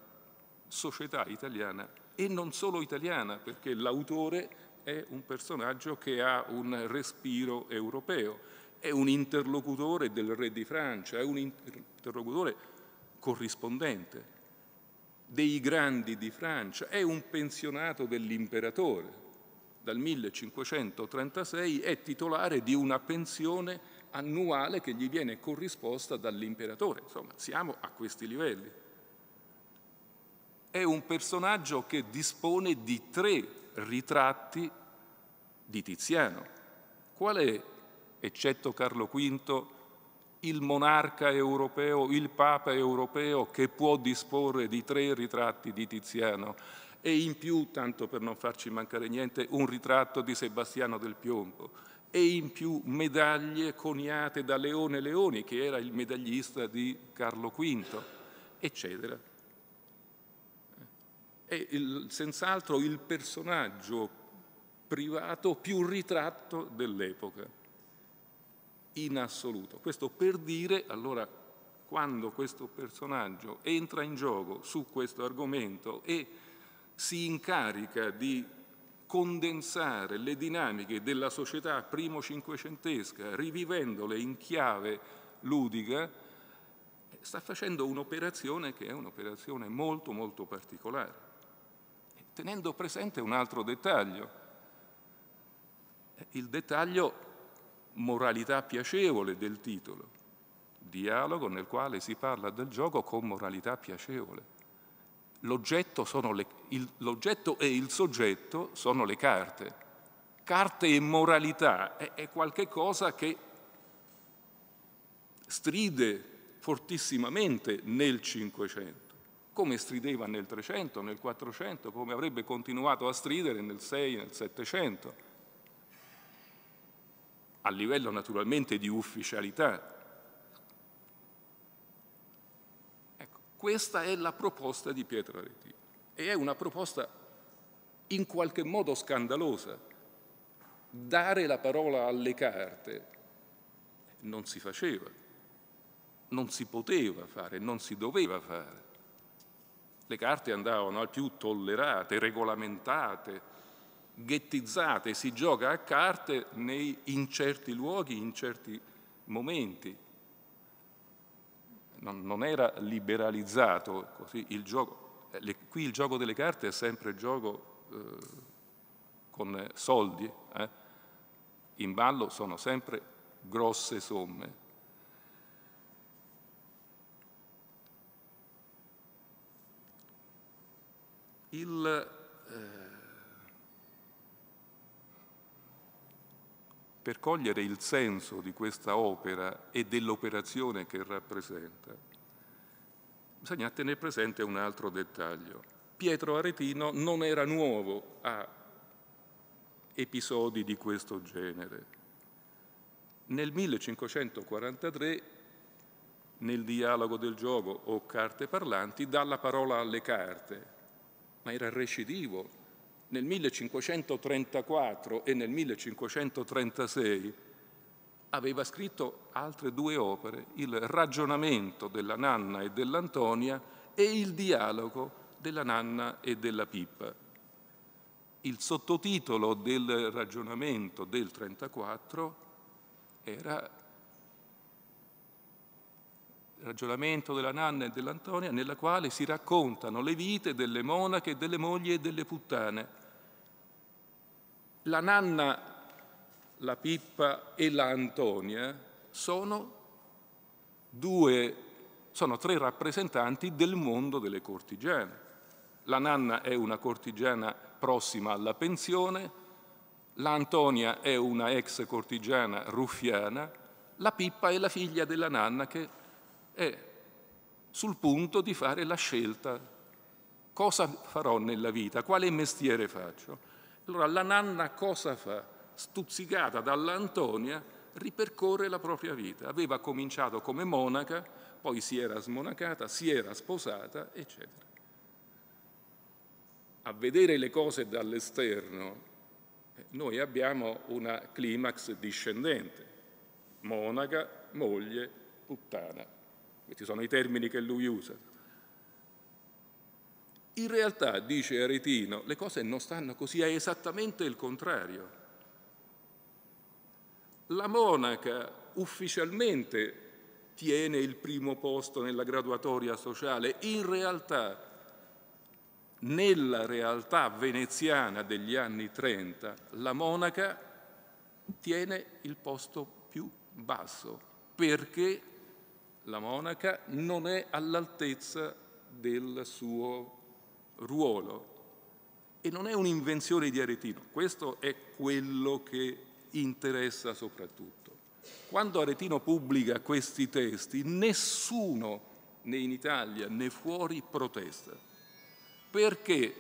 società italiana e non solo italiana, perché l'autore è un personaggio che ha un respiro europeo, è un interlocutore del re di Francia, è un interlocutore corrispondente dei grandi di Francia, è un pensionato dell'imperatore. Dal 1536 è titolare di una pensione annuale che gli viene corrisposta dall'imperatore. Insomma, siamo a questi livelli. È un personaggio che dispone di tre ritratti di Tiziano. Qual è, eccetto Carlo V, il monarca europeo, il papa europeo che può disporre di tre ritratti di Tiziano e in più, tanto per non farci mancare niente, un ritratto di Sebastiano del Piombo e in più medaglie coniate da Leone Leoni, che era il medagliista di Carlo V, eccetera è senz'altro il personaggio privato più ritratto dell'epoca, in assoluto. Questo per dire, allora, quando questo personaggio entra in gioco su questo argomento e si incarica di condensare le dinamiche della società primo cinquecentesca, rivivendole in chiave ludica, sta facendo un'operazione che è un'operazione molto molto particolare tenendo presente un altro dettaglio, il dettaglio moralità piacevole del titolo, dialogo nel quale si parla del gioco con moralità piacevole. L'oggetto, le, il, l'oggetto e il soggetto sono le carte. Carte e moralità è, è qualcosa che stride fortissimamente nel Cinquecento come strideva nel 300, nel 400, come avrebbe continuato a stridere nel 6, nel 700, a livello naturalmente di ufficialità. Ecco, questa è la proposta di Pietro Aretino e è una proposta in qualche modo scandalosa. Dare la parola alle carte non si faceva, non si poteva fare, non si doveva fare. Le carte andavano al più tollerate, regolamentate, ghettizzate, si gioca a carte nei, in certi luoghi, in certi momenti. Non, non era liberalizzato così il gioco. Eh, le, qui il gioco delle carte è sempre gioco eh, con soldi. Eh? In ballo sono sempre grosse somme. il, eh, per cogliere il senso di questa opera e dell'operazione che rappresenta, bisogna tenere presente un altro dettaglio. Pietro Aretino non era nuovo a episodi di questo genere. Nel 1543, nel dialogo del gioco o carte parlanti, dà la parola alle carte ma era recidivo. Nel 1534 e nel 1536 aveva scritto altre due opere, il ragionamento della Nanna e dell'Antonia e il dialogo della Nanna e della Pippa. Il sottotitolo del ragionamento del 34 era ragionamento della nanna e dell'Antonia, nella quale si raccontano le vite delle monache, delle mogli e delle puttane. La nanna, la Pippa e l'Antonia sono, due, sono tre rappresentanti del mondo delle cortigiane. La nanna è una cortigiana prossima alla pensione, l'Antonia è una ex cortigiana ruffiana, la Pippa è la figlia della nanna che è sul punto di fare la scelta. Cosa farò nella vita? Quale mestiere faccio? Allora la nanna cosa fa? Stuzzicata dall'Antonia, ripercorre la propria vita. Aveva cominciato come monaca, poi si era smonacata, si era sposata, eccetera. A vedere le cose dall'esterno, noi abbiamo una climax discendente, monaca, moglie, puttana, questi sono i termini che lui usa. In realtà, dice Aretino, le cose non stanno così, è esattamente il contrario. La monaca ufficialmente tiene il primo posto nella graduatoria sociale, in realtà nella realtà veneziana degli anni 30 la monaca tiene il posto più basso perché la monaca non è all'altezza del suo ruolo e non è un'invenzione di Aretino, questo è quello che interessa soprattutto. Quando Aretino pubblica questi testi, nessuno né in Italia né fuori protesta, perché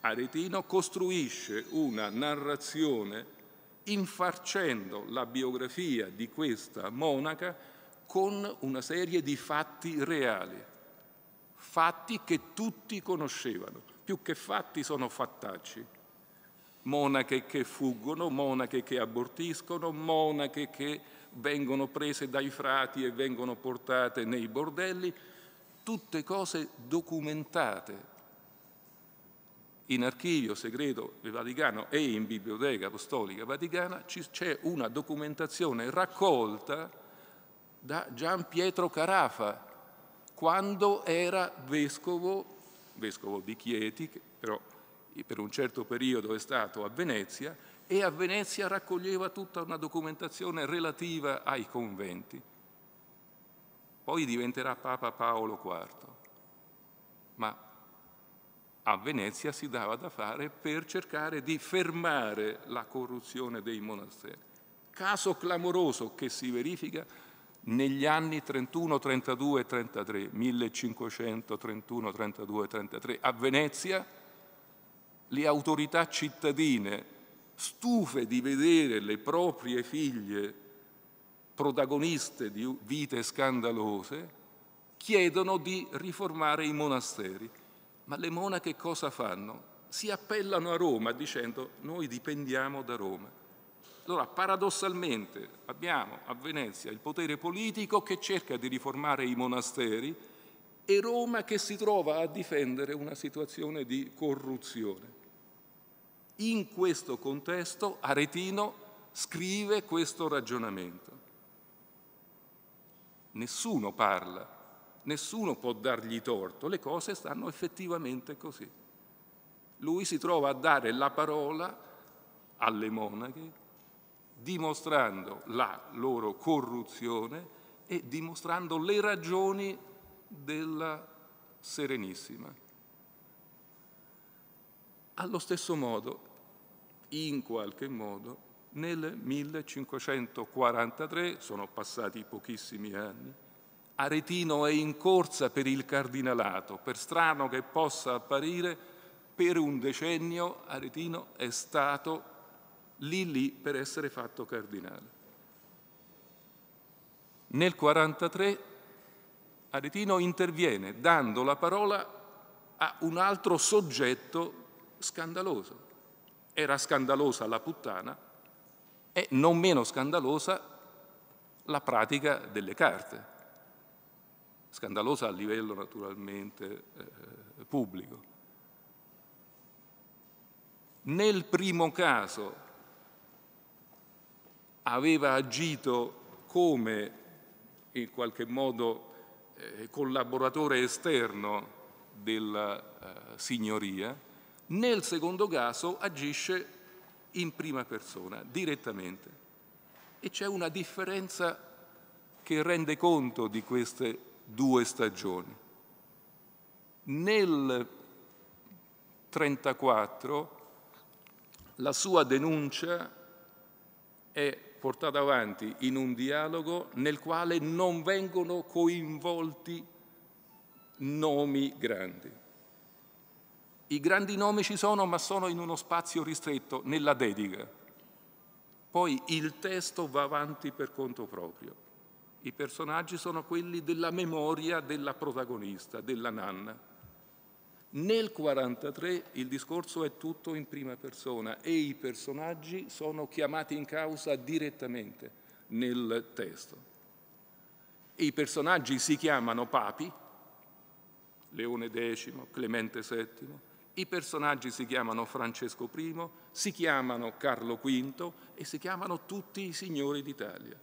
Aretino costruisce una narrazione infarcendo la biografia di questa monaca con una serie di fatti reali, fatti che tutti conoscevano, più che fatti sono fattacci. Monache che fuggono, monache che abortiscono, monache che vengono prese dai frati e vengono portate nei bordelli, tutte cose documentate in archivio segreto del vaticano e in biblioteca apostolica vaticana c'è una documentazione raccolta da Gian Pietro Carafa, quando era vescovo, vescovo di Chieti, però per un certo periodo è stato a Venezia, e a Venezia raccoglieva tutta una documentazione relativa ai conventi. Poi diventerà Papa Paolo IV, ma a Venezia si dava da fare per cercare di fermare la corruzione dei monasteri. Caso clamoroso che si verifica negli anni 31, 32 e 33, 1531, 32 e 33, a Venezia le autorità cittadine, stufe di vedere le proprie figlie protagoniste di vite scandalose, chiedono di riformare i monasteri. Ma le monache cosa fanno? Si appellano a Roma dicendo noi dipendiamo da Roma. Allora, paradossalmente, abbiamo a Venezia il potere politico che cerca di riformare i monasteri e Roma che si trova a difendere una situazione di corruzione. In questo contesto Aretino scrive questo ragionamento. Nessuno parla, nessuno può dargli torto, le cose stanno effettivamente così. Lui si trova a dare la parola alle monache dimostrando la loro corruzione e dimostrando le ragioni della Serenissima. Allo stesso modo, in qualche modo, nel 1543, sono passati pochissimi anni, Aretino è in corsa per il cardinalato, per strano che possa apparire, per un decennio Aretino è stato lì lì per essere fatto cardinale. Nel 1943 Aretino interviene dando la parola a un altro soggetto scandaloso. Era scandalosa la puttana e non meno scandalosa la pratica delle carte, scandalosa a livello naturalmente eh, pubblico. Nel primo caso aveva agito come in qualche modo eh, collaboratore esterno della eh, signoria, nel secondo caso agisce in prima persona, direttamente. E c'è una differenza che rende conto di queste due stagioni. Nel 1934 la sua denuncia è portata avanti in un dialogo nel quale non vengono coinvolti nomi grandi. I grandi nomi ci sono, ma sono in uno spazio ristretto, nella dedica. Poi il testo va avanti per conto proprio. I personaggi sono quelli della memoria della protagonista, della nanna. Nel 43 il discorso è tutto in prima persona e i personaggi sono chiamati in causa direttamente nel testo. I personaggi si chiamano papi, Leone X, Clemente VII, i personaggi si chiamano Francesco I, si chiamano Carlo V e si chiamano tutti i signori d'Italia.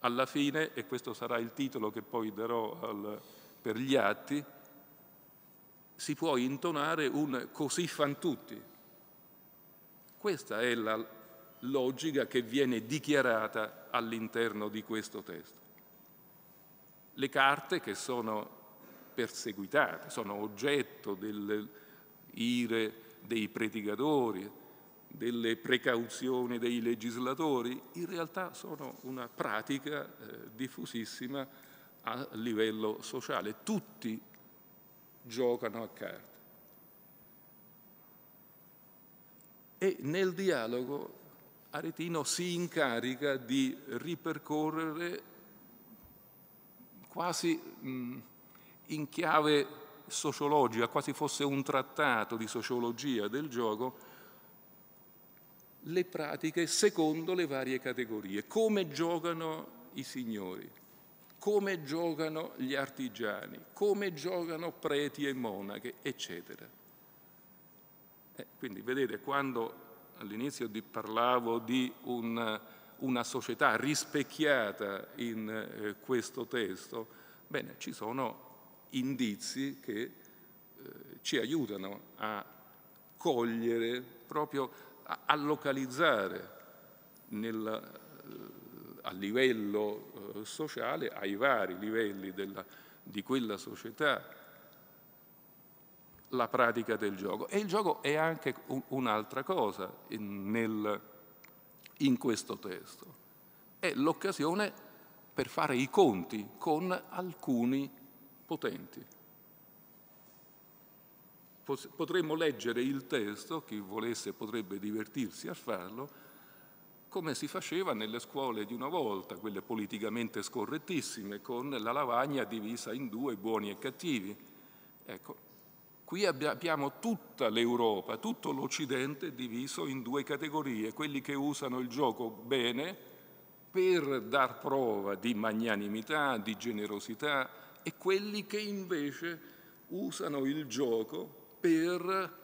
Alla fine, e questo sarà il titolo che poi darò al per gli atti, si può intonare un così fan tutti. Questa è la logica che viene dichiarata all'interno di questo testo. Le carte che sono perseguitate, sono oggetto delle ire dei predicatori, delle precauzioni dei legislatori, in realtà sono una pratica eh, diffusissima a livello sociale. Tutti giocano a carte. E nel dialogo Aretino si incarica di ripercorrere quasi in chiave sociologica, quasi fosse un trattato di sociologia del gioco, le pratiche secondo le varie categorie, come giocano i signori, come giocano gli artigiani, come giocano preti e monache, eccetera. Eh, quindi vedete, quando all'inizio parlavo di un, una società rispecchiata in eh, questo testo, bene, ci sono indizi che eh, ci aiutano a cogliere, proprio a, a localizzare nella eh, a livello eh, sociale, ai vari livelli della, di quella società, la pratica del gioco. E il gioco è anche un'altra cosa nel, in questo testo. È l'occasione per fare i conti con alcuni potenti. Potremmo leggere il testo, chi volesse potrebbe divertirsi a farlo, come si faceva nelle scuole di una volta, quelle politicamente scorrettissime, con la lavagna divisa in due, buoni e cattivi. Ecco, qui abbiamo tutta l'Europa, tutto l'Occidente diviso in due categorie, quelli che usano il gioco bene per dar prova di magnanimità, di generosità, e quelli che invece usano il gioco per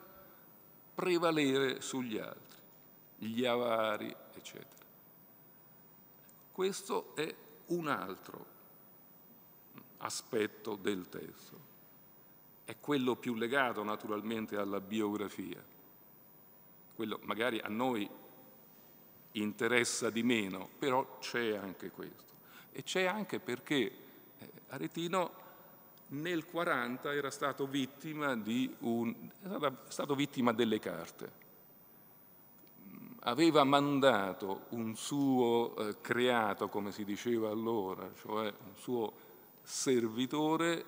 prevalere sugli altri, gli avari, eccetera. Questo è un altro aspetto del testo. È quello più legato naturalmente alla biografia. Quello magari a noi interessa di meno, però c'è anche questo. E c'è anche perché eh, Aretino nel 40 era stato vittima, un, era stato vittima delle carte aveva mandato un suo eh, creato, come si diceva allora, cioè un suo servitore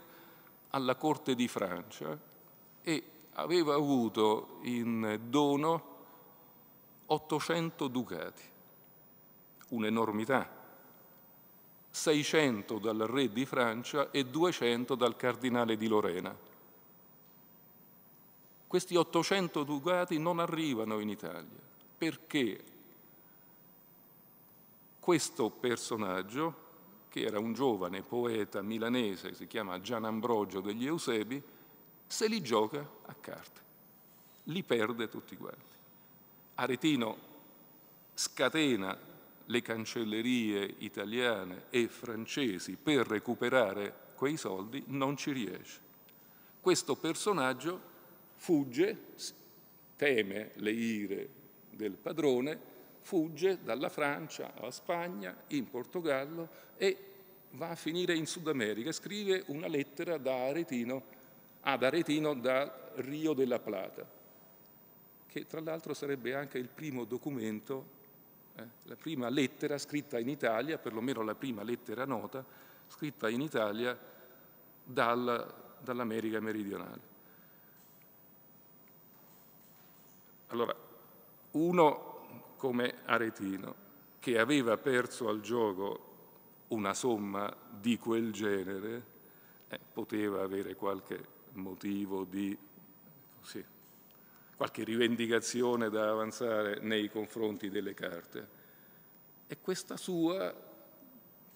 alla corte di Francia e aveva avuto in dono 800 ducati, un'enormità, 600 dal re di Francia e 200 dal cardinale di Lorena. Questi 800 ducati non arrivano in Italia perché questo personaggio, che era un giovane poeta milanese, si chiama Gian Ambrogio degli Eusebi, se li gioca a carte, li perde tutti quanti. Aretino scatena le cancellerie italiane e francesi per recuperare quei soldi, non ci riesce. Questo personaggio fugge, teme le ire del padrone, fugge dalla Francia alla Spagna, in Portogallo e va a finire in Sud America. Scrive una lettera da Aretino, ad ah, Aretino da Rio della Plata, che tra l'altro sarebbe anche il primo documento, eh, la prima lettera scritta in Italia, perlomeno la prima lettera nota, scritta in Italia dal, dall'America meridionale. Allora, uno come Aretino, che aveva perso al gioco una somma di quel genere, eh, poteva avere qualche motivo di così, qualche rivendicazione da avanzare nei confronti delle carte. E questa sua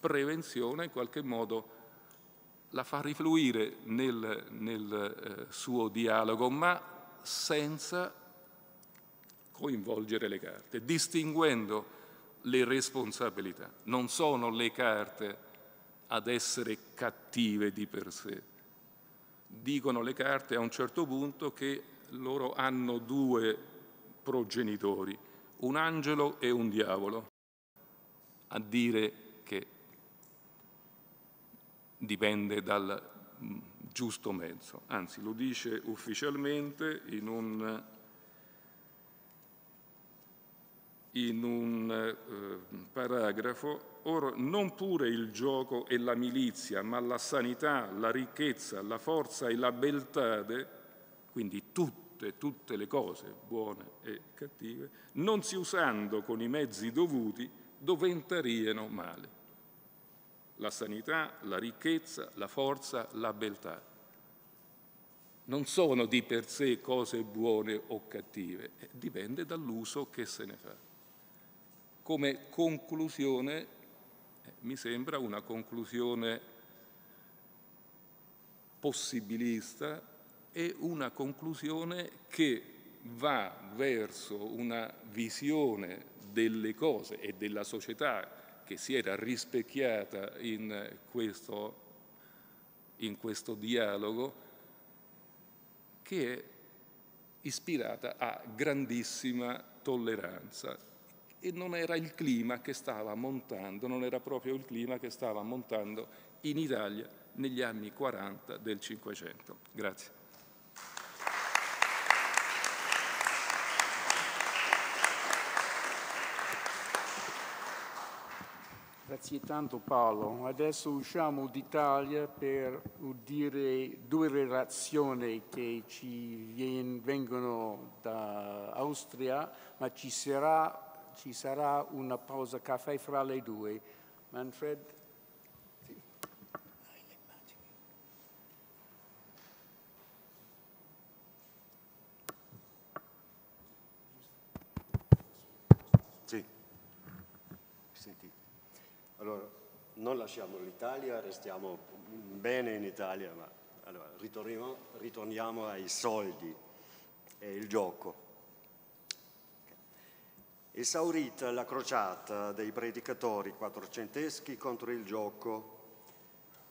prevenzione in qualche modo la fa rifluire nel, nel eh, suo dialogo, ma senza coinvolgere le carte, distinguendo le responsabilità. Non sono le carte ad essere cattive di per sé. Dicono le carte a un certo punto che loro hanno due progenitori, un angelo e un diavolo, a dire che dipende dal mm, giusto mezzo. Anzi, lo dice ufficialmente in un in un eh, paragrafo, or non pure il gioco e la milizia, ma la sanità, la ricchezza, la forza e la beltade, quindi tutte, tutte le cose buone e cattive, non si usando con i mezzi dovuti, doventarieno male. La sanità, la ricchezza, la forza, la beltà. Non sono di per sé cose buone o cattive, eh, dipende dall'uso che se ne fa come conclusione, eh, mi sembra una conclusione possibilista e una conclusione che va verso una visione delle cose e della società che si era rispecchiata in questo, in questo dialogo che è ispirata a grandissima tolleranza e non era il clima che stava montando, non era proprio il clima che stava montando in Italia negli anni 40 del Cinquecento. Grazie. Grazie tanto Paolo. Adesso usciamo d'Italia per udire due relazioni che ci vengono da Austria, ma ci sarà ci sarà una pausa caffè fra le due. Manfred? Sì. Allora, non lasciamo l'Italia, restiamo bene in Italia, ma allora, ritorniamo, ritorniamo ai soldi e il gioco. Esaurita la crociata dei predicatori quattrocenteschi contro il gioco,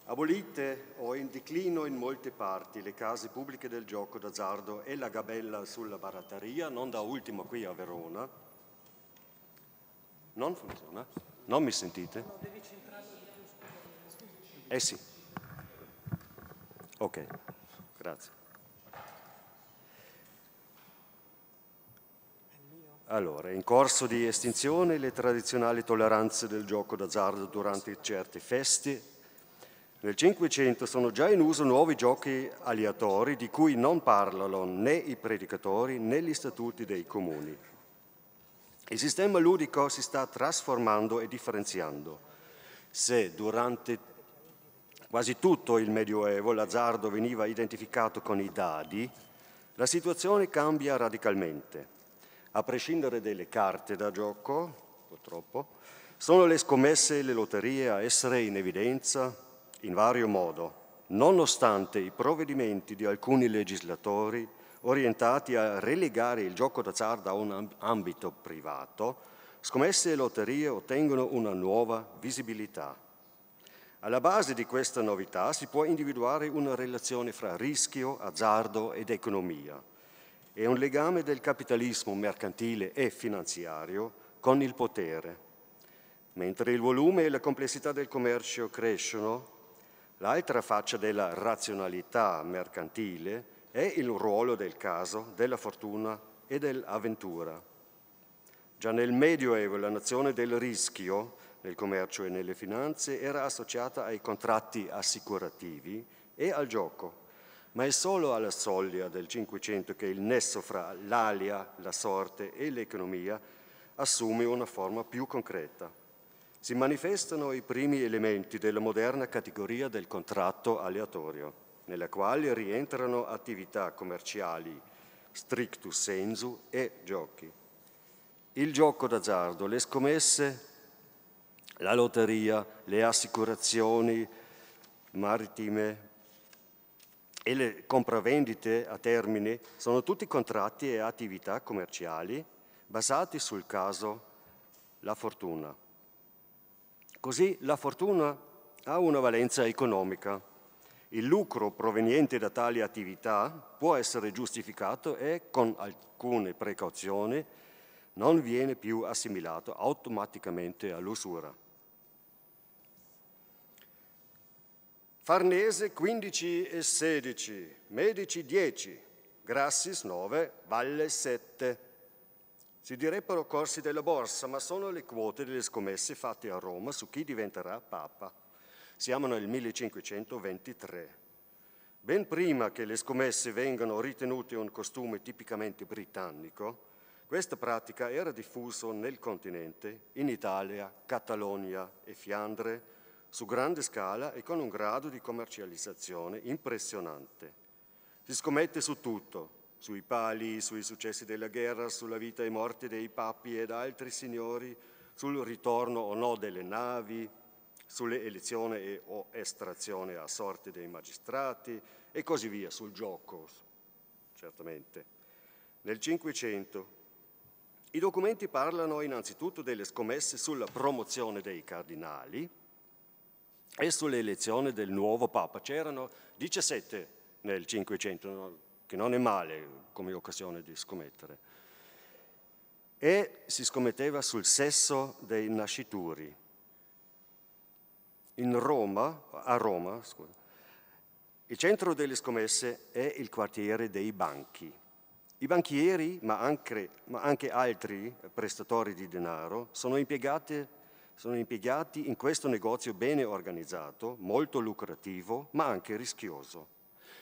abolite o in declino in molte parti le case pubbliche del gioco d'azzardo e la gabella sulla barattaria, non da ultimo qui a Verona. Non funziona? Non mi sentite? Eh sì. Ok, grazie. Allora, in corso di estinzione le tradizionali tolleranze del gioco d'azzardo durante certe feste. Nel Cinquecento sono già in uso nuovi giochi aleatori di cui non parlano né i predicatori né gli statuti dei comuni. Il sistema ludico si sta trasformando e differenziando. Se durante quasi tutto il Medioevo l'azzardo veniva identificato con i dadi, la situazione cambia radicalmente a prescindere dalle carte da gioco, purtroppo, sono le scommesse e le lotterie a essere in evidenza in vario modo, nonostante i provvedimenti di alcuni legislatori orientati a relegare il gioco d'azzardo a un ambito privato, scommesse e lotterie ottengono una nuova visibilità. Alla base di questa novità si può individuare una relazione fra rischio, azzardo ed economia è un legame del capitalismo mercantile e finanziario con il potere. Mentre il volume e la complessità del commercio crescono, l'altra faccia della razionalità mercantile è il ruolo del caso, della fortuna e dell'avventura. Già nel Medioevo la nozione del rischio nel commercio e nelle finanze era associata ai contratti assicurativi e al gioco ma è solo alla soglia del Cinquecento che il nesso fra l'alia, la sorte e l'economia assume una forma più concreta. Si manifestano i primi elementi della moderna categoria del contratto aleatorio, nella quale rientrano attività commerciali stricto sensu e giochi. Il gioco d'azzardo, le scommesse, la lotteria, le assicurazioni maritime, e le compravendite a termine sono tutti contratti e attività commerciali basati sul caso la fortuna. Così la fortuna ha una valenza economica. Il lucro proveniente da tali attività può essere giustificato e con alcune precauzioni non viene più assimilato automaticamente all'usura. Farnese 15 e 16, Medici 10, Grassis 9, Valle 7. Si direbbero corsi della borsa, ma sono le quote delle scommesse fatte a Roma su chi diventerà papa. Siamo nel 1523. Ben prima che le scommesse vengano ritenute un costume tipicamente britannico, questa pratica era diffusa nel continente, in Italia, Catalogna e Fiandre, su grande scala e con un grado di commercializzazione impressionante. Si scommette su tutto, sui pali, sui successi della guerra, sulla vita e morte dei papi ed altri signori, sul ritorno o no delle navi, sulle elezioni e o estrazione a sorte dei magistrati e così via, sul gioco, certamente. Nel Cinquecento i documenti parlano innanzitutto delle scommesse sulla promozione dei cardinali, e sull'elezione del nuovo Papa. C'erano 17 nel 500, che non è male come occasione di scommettere. E si scommetteva sul sesso dei nascituri. Roma, a Roma, scusa, il centro delle scommesse è il quartiere dei banchi. I banchieri, ma anche, ma anche altri prestatori di denaro, sono impiegati sono impiegati in questo negozio bene organizzato, molto lucrativo, ma anche rischioso.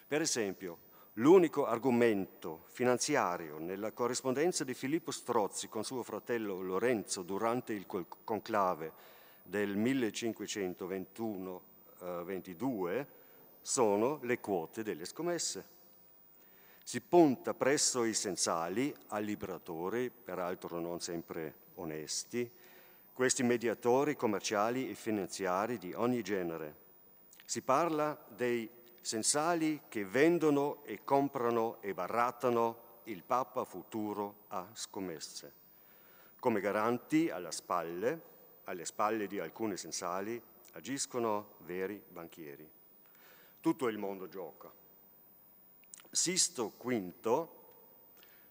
Per esempio, l'unico argomento finanziario nella corrispondenza di Filippo Strozzi con suo fratello Lorenzo durante il conclave del 1521-22 eh, sono le quote delle scommesse. Si punta presso i sensali, a liberatori, peraltro non sempre onesti, questi mediatori commerciali e finanziari di ogni genere. Si parla dei sensali che vendono e comprano e barattano il Papa futuro a scommesse, come garanti alla spalle, alle spalle di alcuni sensali, agiscono veri banchieri. Tutto il mondo gioca. Sisto Quinto,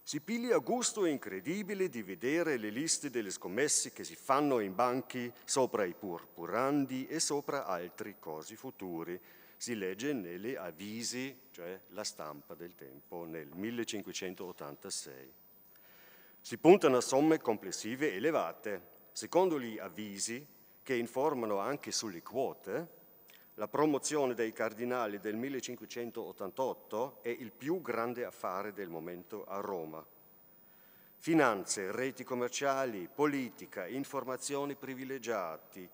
si piglia gusto incredibile di vedere le liste delle scommesse che si fanno in banchi sopra i purpurandi e sopra altri cosi futuri. Si legge nelle avvisi, cioè la stampa del tempo, nel 1586. Si puntano a somme complessive elevate. Secondo gli avvisi, che informano anche sulle quote, la promozione dei cardinali del 1588 è il più grande affare del momento a Roma. Finanze, reti commerciali, politica, informazioni privilegiate,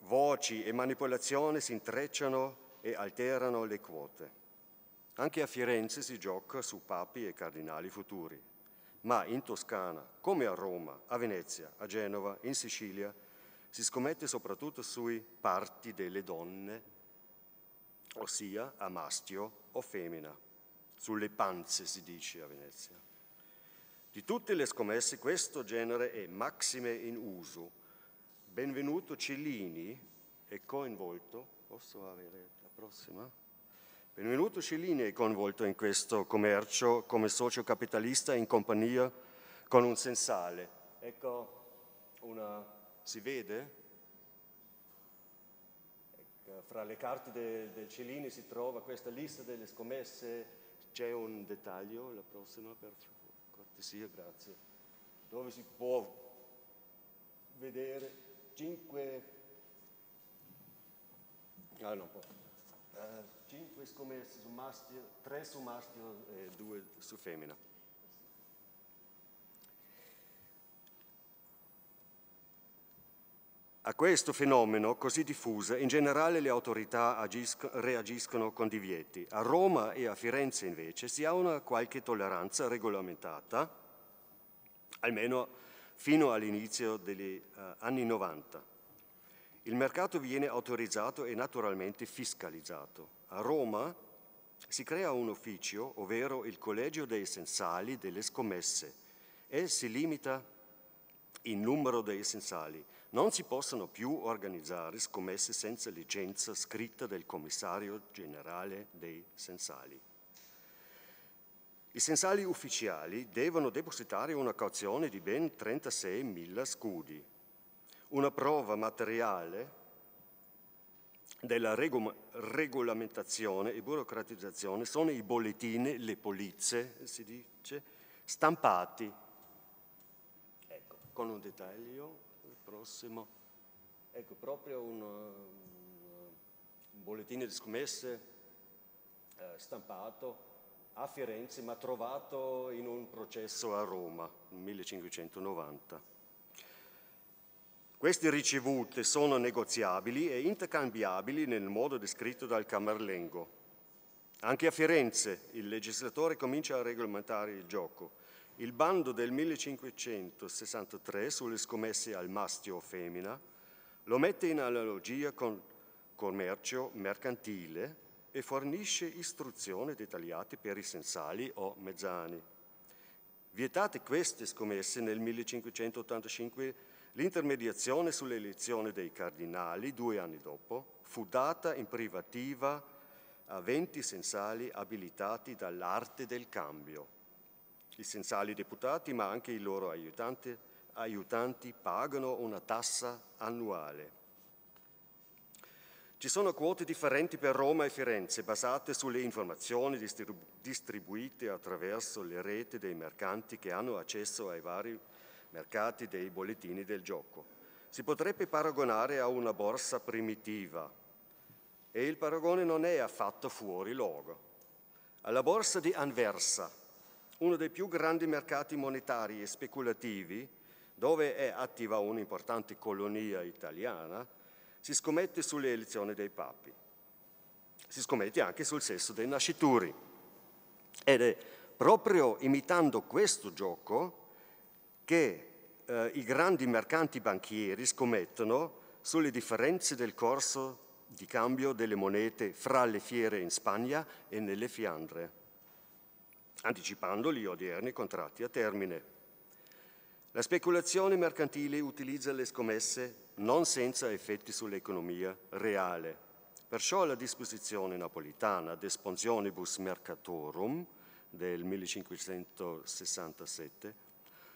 voci e manipolazione si intrecciano e alterano le quote. Anche a Firenze si gioca su papi e cardinali futuri, ma in Toscana, come a Roma, a Venezia, a Genova, in Sicilia, si scommette soprattutto sui parti delle donne, ossia a maschio o femmina, sulle panze si dice a Venezia. Di tutte le scommesse questo genere è maxime in uso. Benvenuto Cellini è coinvolto, posso avere la prossima? Benvenuto Cellini è coinvolto in questo commercio come socio capitalista in compagnia con un sensale. Ecco una si vede? Ecco, fra le carte de, del Cellini si trova questa lista delle scommesse. C'è un dettaglio, la prossima per cortesia, grazie. Dove si può vedere 5 ah, no, uh, scommesse su maschio, 3 su maschio e 2 su femmina. A questo fenomeno così diffuso in generale le autorità agisco, reagiscono con divieti. A Roma e a Firenze invece si ha una qualche tolleranza regolamentata, almeno fino all'inizio degli uh, anni 90. Il mercato viene autorizzato e naturalmente fiscalizzato. A Roma si crea un ufficio, ovvero il Collegio dei Sensali delle Scommesse, e si limita il numero dei sensali non si possono più organizzare scommesse senza licenza scritta del commissario generale dei sensali. I sensali ufficiali devono depositare una cauzione di ben 36.000 scudi, una prova materiale della regolamentazione e burocratizzazione sono i bollettini, le polizze, si dice, stampati. Ecco, con un dettaglio prossimo. Ecco, proprio eh, un, un bollettino di scommesse eh, stampato a Firenze ma trovato in un processo a Roma nel 1590. Queste ricevute sono negoziabili e intercambiabili nel modo descritto dal Camerlengo. Anche a Firenze il legislatore comincia a regolamentare il gioco il bando del 1563 sulle scommesse al mastio femmina lo mette in analogia con commercio mercantile e fornisce istruzioni dettagliate per i sensali o mezzani. Vietate queste scommesse nel 1585 l'intermediazione sull'elezione dei cardinali, due anni dopo, fu data in privativa a 20 sensali abilitati dall'arte del cambio. I sensali deputati, ma anche i loro aiutanti, aiutanti pagano una tassa annuale. Ci sono quote differenti per Roma e Firenze basate sulle informazioni distribu distribuite attraverso le reti dei mercanti che hanno accesso ai vari mercati dei bollettini del gioco. Si potrebbe paragonare a una borsa primitiva e il paragone non è affatto fuori luogo. Alla borsa di Anversa uno dei più grandi mercati monetari e speculativi, dove è attiva un'importante colonia italiana, si scommette sulle elezioni dei papi. Si scommette anche sul sesso dei nascituri. Ed è proprio imitando questo gioco che eh, i grandi mercanti banchieri scommettono sulle differenze del corso di cambio delle monete fra le fiere in Spagna e nelle Fiandre anticipando gli odierni contratti a termine. La speculazione mercantile utilizza le scommesse non senza effetti sull'economia reale. Perciò la disposizione napolitana Desponzionibus Mercatorum del 1567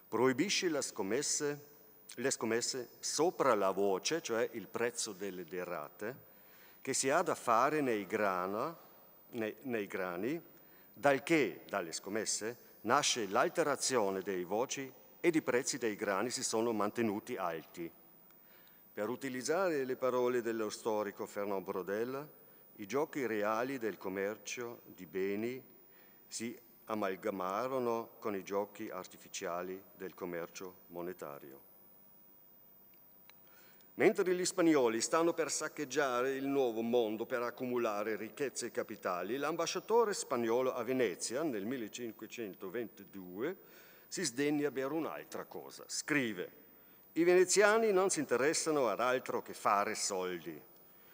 proibisce le scommesse, le scommesse sopra la voce, cioè il prezzo delle derrate, che si ha da fare nei, grana, nei, nei grani dal che dalle scommesse nasce l'alterazione dei voci ed i prezzi dei grani si sono mantenuti alti. Per utilizzare le parole dello storico Fernand Brodel, i giochi reali del commercio di beni si amalgamarono con i giochi artificiali del commercio monetario. Mentre gli spagnoli stanno per saccheggiare il nuovo mondo per accumulare ricchezze e capitali, l'ambasciatore spagnolo a Venezia nel 1522 si sdegna per un'altra cosa. Scrive, i veneziani non si interessano ad altro che fare soldi.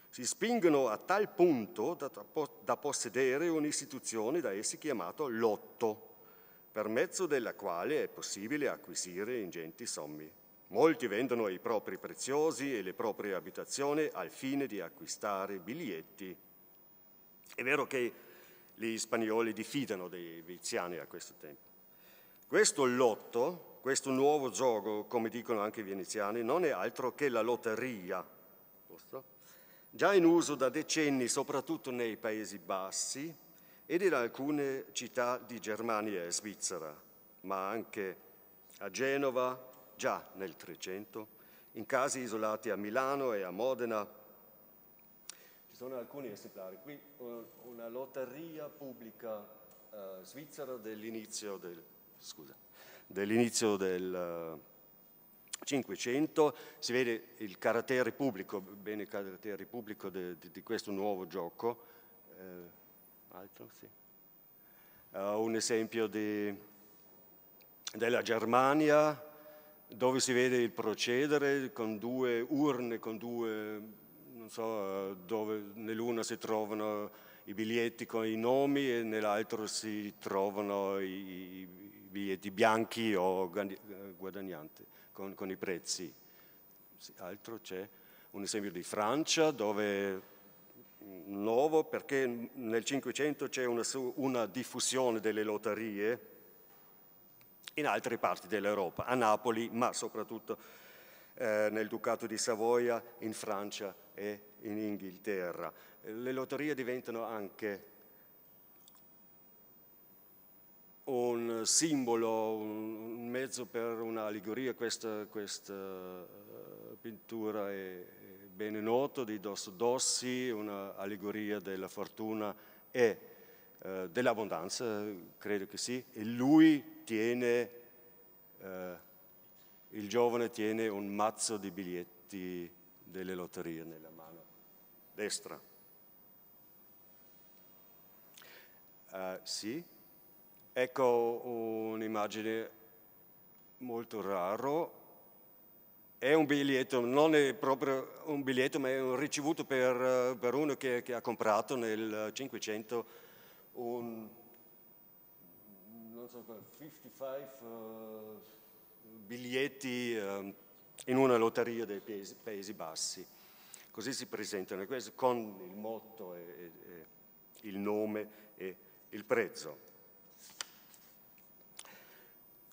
Si spingono a tal punto da, da possedere un'istituzione da essi chiamata lotto, per mezzo della quale è possibile acquisire ingenti sommi. Molti vendono i propri preziosi e le proprie abitazioni al fine di acquistare biglietti. È vero che gli spagnoli diffidano dei veneziani a questo tempo. Questo lotto, questo nuovo gioco, come dicono anche i veneziani, non è altro che la lotteria, già in uso da decenni soprattutto nei Paesi Bassi ed in alcune città di Germania e Svizzera, ma anche a Genova, già nel 300, in casi isolati a Milano e a Modena. Ci sono alcuni esemplari, qui eh, una lotteria pubblica eh, svizzera dell'inizio del, dell'inizio del uh, eh, 500, si vede il carattere pubblico, bene il carattere pubblico di questo nuovo gioco. Eh, altro, sì. uh, un esempio di, della Germania, dove si vede il procedere con due urne, con due, non so, dove nell'una si trovano i biglietti con i nomi e nell'altro si trovano i, biglietti bianchi o guadagnanti con, con i prezzi. Altro c'è un esempio di Francia dove mm, nuovo perché nel 500 c'è una, una diffusione delle lotterie in altre parti dell'Europa, a Napoli, ma soprattutto eh, nel Ducato di Savoia, in Francia e in Inghilterra. Le lotterie diventano anche un simbolo, un mezzo per un'allegoria, questa, questa, eh, pittura è ben nota di Dos Dossi, un'allegoria della fortuna e eh, dell'abbondanza, eh, credo che sì, e lui tiene, eh, il giovane tiene un mazzo di biglietti delle lotterie nella mano destra. Uh, sì, ecco un'immagine molto raro. È un biglietto, non è proprio un biglietto, ma è un ricevuto per, eh, per uno che, che ha comprato nel 500 un so, 55 uh, eh, biglietti uh, in una lotteria dei paesi, paesi, Bassi. Così si presentano con il motto, e, e, e il nome e il prezzo.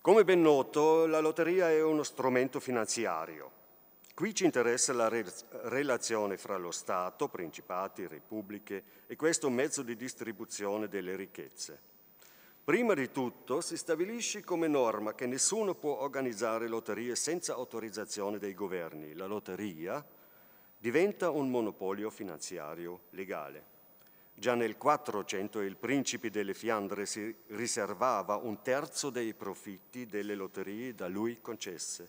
Come ben noto, la lotteria è uno strumento finanziario. Qui ci interessa la re relazione fra lo Stato, principati, repubbliche e questo mezzo di distribuzione delle ricchezze. Prima di tutto si stabilisce come norma che nessuno può organizzare lotterie senza autorizzazione dei governi. La lotteria diventa un monopolio finanziario legale. Già nel 400 il principe delle Fiandre si riservava un terzo dei profitti delle lotterie da lui concesse.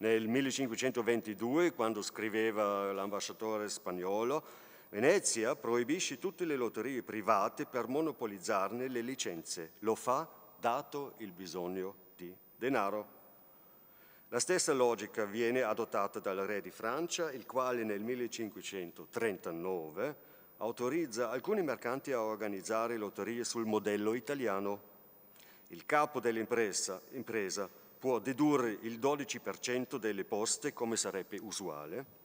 Nel 1522, quando scriveva l'ambasciatore spagnolo, Venezia proibisce tutte le lotterie private per monopolizzarne le licenze. Lo fa dato il bisogno di denaro. La stessa logica viene adottata dal re di Francia, il quale nel 1539 autorizza alcuni mercanti a organizzare lotterie sul modello italiano. Il capo dell'impresa può dedurre il 12% delle poste come sarebbe usuale,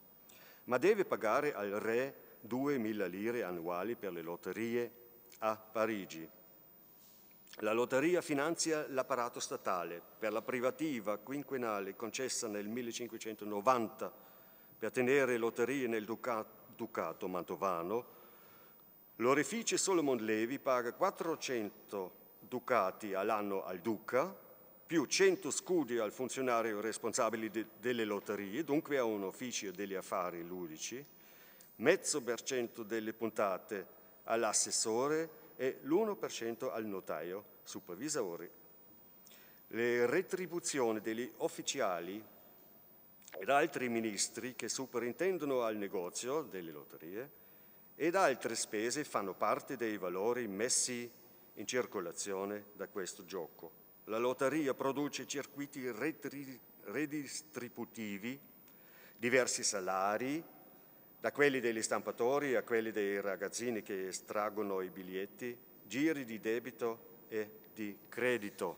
ma deve pagare al re 2.000 lire annuali per le lotterie a Parigi. La lotteria finanzia l'apparato statale per la privativa quinquennale concessa nel 1590 per tenere lotterie nel Ducato, Ducato Mantovano. L'orefice Solomon Levi paga 400 ducati all'anno al duca, più 100 scudi al funzionario responsabile de delle lotterie, dunque a un ufficio degli affari ludici, mezzo per cento delle puntate all'assessore e l'1% al notaio supervisore. Le retribuzioni degli ufficiali ed altri ministri che superintendono al negozio delle lotterie ed altre spese fanno parte dei valori messi in circolazione da questo gioco. La lotteria produce circuiti redistributivi, diversi salari, da quelli degli stampatori a quelli dei ragazzini che estraggono i biglietti, giri di debito e di credito.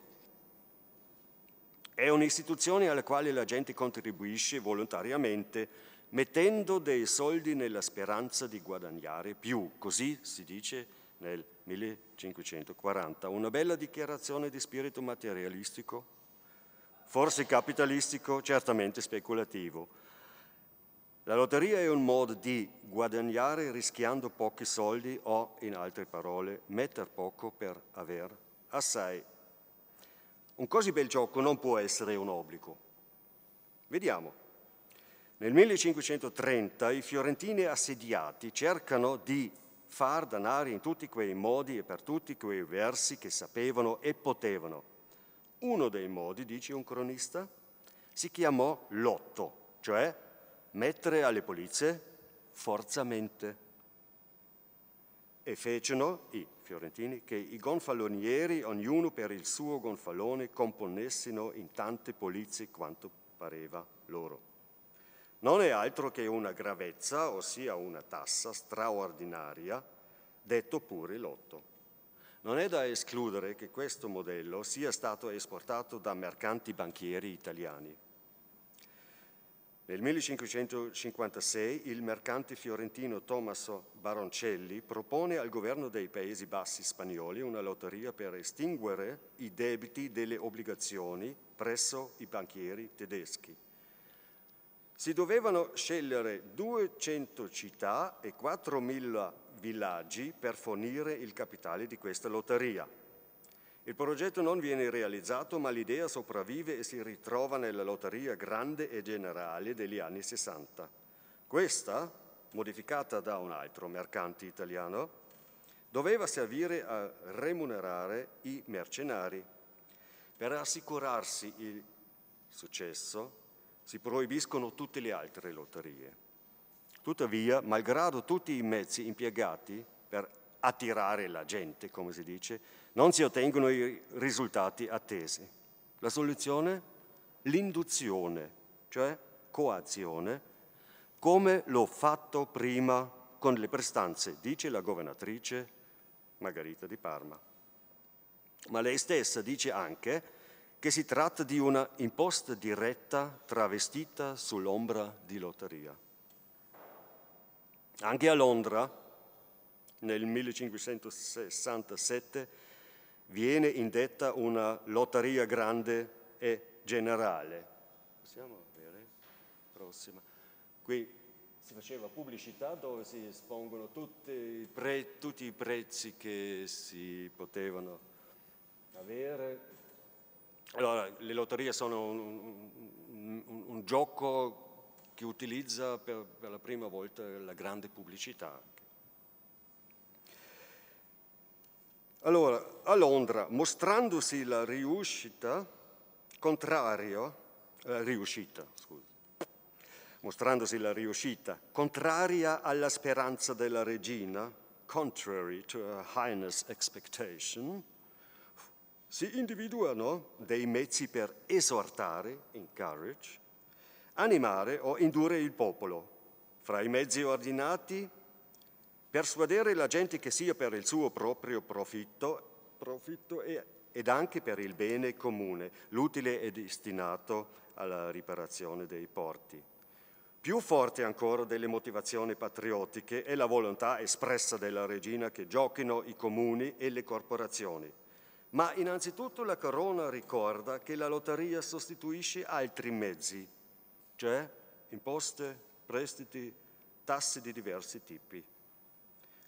È un'istituzione alla quale la gente contribuisce volontariamente mettendo dei soldi nella speranza di guadagnare più, così si dice nel 1540. Una bella dichiarazione di spirito materialistico, forse capitalistico, certamente speculativo la lotteria è un modo di guadagnare rischiando pochi soldi o, in altre parole, mettere poco per aver assai. Un così bel gioco non può essere un obbligo. Vediamo. Nel 1530 i fiorentini assediati cercano di far danari in tutti quei modi e per tutti quei versi che sapevano e potevano. Uno dei modi, dice un cronista, si chiamò lotto, cioè mettere alle polizze forzamente. E fecero i fiorentini che i gonfalonieri, ognuno per il suo gonfalone, componessino in tante polizze quanto pareva loro. Non è altro che una gravezza, ossia una tassa straordinaria, detto pure lotto. Non è da escludere che questo modello sia stato esportato da mercanti banchieri italiani nel 1556 il mercante fiorentino Tommaso Baroncelli propone al governo dei Paesi Bassi spagnoli una lotteria per estinguere i debiti delle obbligazioni presso i banchieri tedeschi. Si dovevano scegliere 200 città e 4.000 villaggi per fornire il capitale di questa lotteria. Il progetto non viene realizzato, ma l'idea sopravvive e si ritrova nella lotteria grande e generale degli anni 60. Questa, modificata da un altro mercante italiano, doveva servire a remunerare i mercenari. Per assicurarsi il successo si proibiscono tutte le altre lotterie. Tuttavia, malgrado tutti i mezzi impiegati per attirare la gente, come si dice, non si ottengono i risultati attesi. La soluzione? L'induzione, cioè coazione, come l'ho fatto prima con le prestanze, dice la governatrice Margherita di Parma. Ma lei stessa dice anche che si tratta di una imposta diretta travestita sull'ombra di lotteria. Anche a Londra, nel 1567, viene indetta una lotteria grande e generale. Possiamo avere? Prossima. Qui si faceva pubblicità dove si espongono tutti, pre, tutti i prezzi che si potevano avere. Allora, le lotterie sono un, un, un, un gioco che utilizza per, per la prima volta la grande pubblicità, Allora, a Londra, mostrandosi la riuscita, contrario, la eh, riuscita, scusa, mostrandosi la riuscita, contraria alla speranza della regina, contrary to her highness expectation, si individuano dei mezzi per esortare, encourage, animare o indurre il popolo. Fra i mezzi ordinati Persuadere la gente che sia per il suo proprio profitto, profitto e, ed anche per il bene comune, l'utile è destinato alla riparazione dei porti. Più forte ancora delle motivazioni patriottiche è la volontà espressa della regina che giochino i comuni e le corporazioni. Ma innanzitutto la corona ricorda che la lotteria sostituisce altri mezzi, cioè imposte, prestiti, tasse di diversi tipi.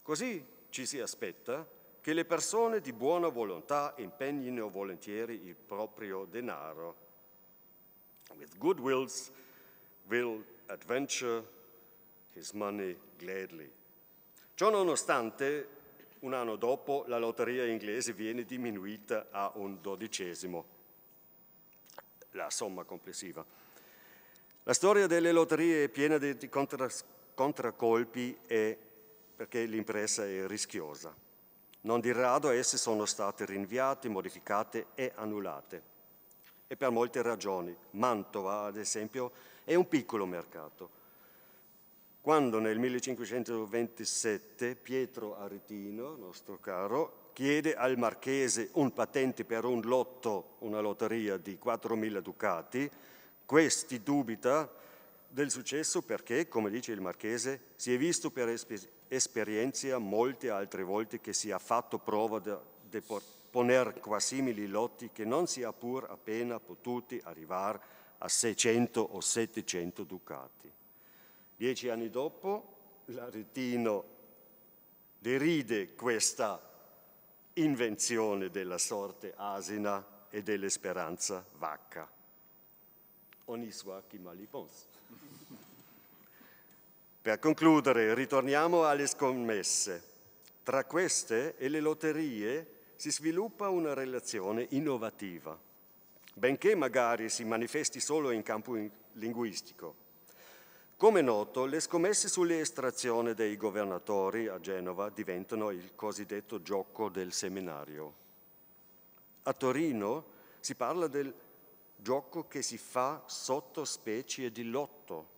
Così ci si aspetta che le persone di buona volontà impegnino volentieri il proprio denaro. With good wills will adventure his money gladly. Ciò nonostante, un anno dopo la lotteria inglese viene diminuita a un dodicesimo, la somma complessiva. La storia delle lotterie è piena di contraccolpi e perché l'impresa è rischiosa. Non di rado esse sono state rinviate, modificate e annullate. E per molte ragioni. Mantova, ad esempio, è un piccolo mercato. Quando nel 1527 Pietro Aretino, nostro caro, chiede al marchese un patente per un lotto, una lotteria di 4.000 ducati, questi dubita del successo perché, come dice il marchese, si è visto per esperienza esperienza molte altre volte che si è fatto prova di poner quasimili lotti che non si è pur appena potuti arrivare a 600 o 700 ducati. Dieci anni dopo, l'Aretino deride questa invenzione della sorte asina e dell'esperanza vacca. Oniswa chi mali pense. Per concludere, ritorniamo alle scommesse. Tra queste e le lotterie si sviluppa una relazione innovativa, benché magari si manifesti solo in campo linguistico. Come noto, le scommesse sull'estrazione dei governatori a Genova diventano il cosiddetto gioco del seminario. A Torino si parla del gioco che si fa sotto specie di lotto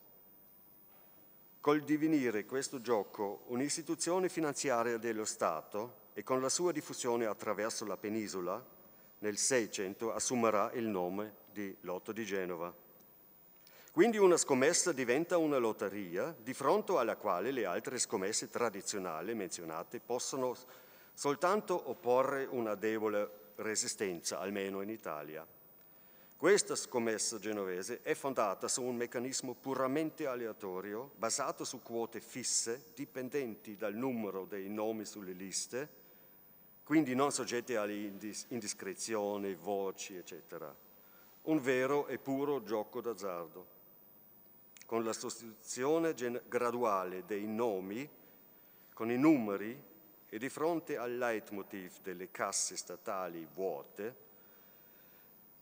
Col divenire questo gioco un'istituzione finanziaria dello Stato e con la sua diffusione attraverso la penisola, nel 600 assumerà il nome di Lotto di Genova. Quindi una scommessa diventa una lotteria di fronte alla quale le altre scommesse tradizionali menzionate possono soltanto opporre una debole resistenza, almeno in Italia. Questa scommessa genovese è fondata su un meccanismo puramente aleatorio, basato su quote fisse dipendenti dal numero dei nomi sulle liste, quindi non soggette alle indiscrezioni, voci, eccetera. Un vero e puro gioco d'azzardo. Con la sostituzione graduale dei nomi con i numeri e di fronte al leitmotiv delle casse statali vuote,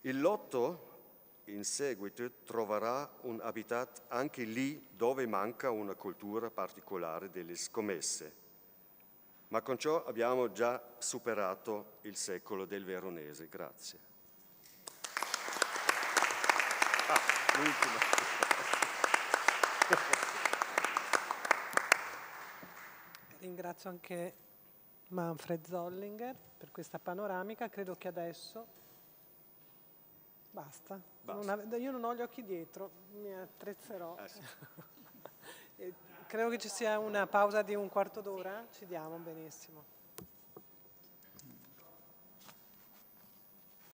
il lotto in seguito troverà un habitat anche lì dove manca una cultura particolare delle scommesse. Ma con ciò abbiamo già superato il secolo del veronese. Grazie. Ah, Ringrazio anche Manfred Zollinger per questa panoramica. Credo che adesso Basta. Basta. Non io non ho gli occhi dietro, mi attrezzerò. Ah, sì. Credo che ci sia una pausa di un quarto d'ora, ci diamo benissimo.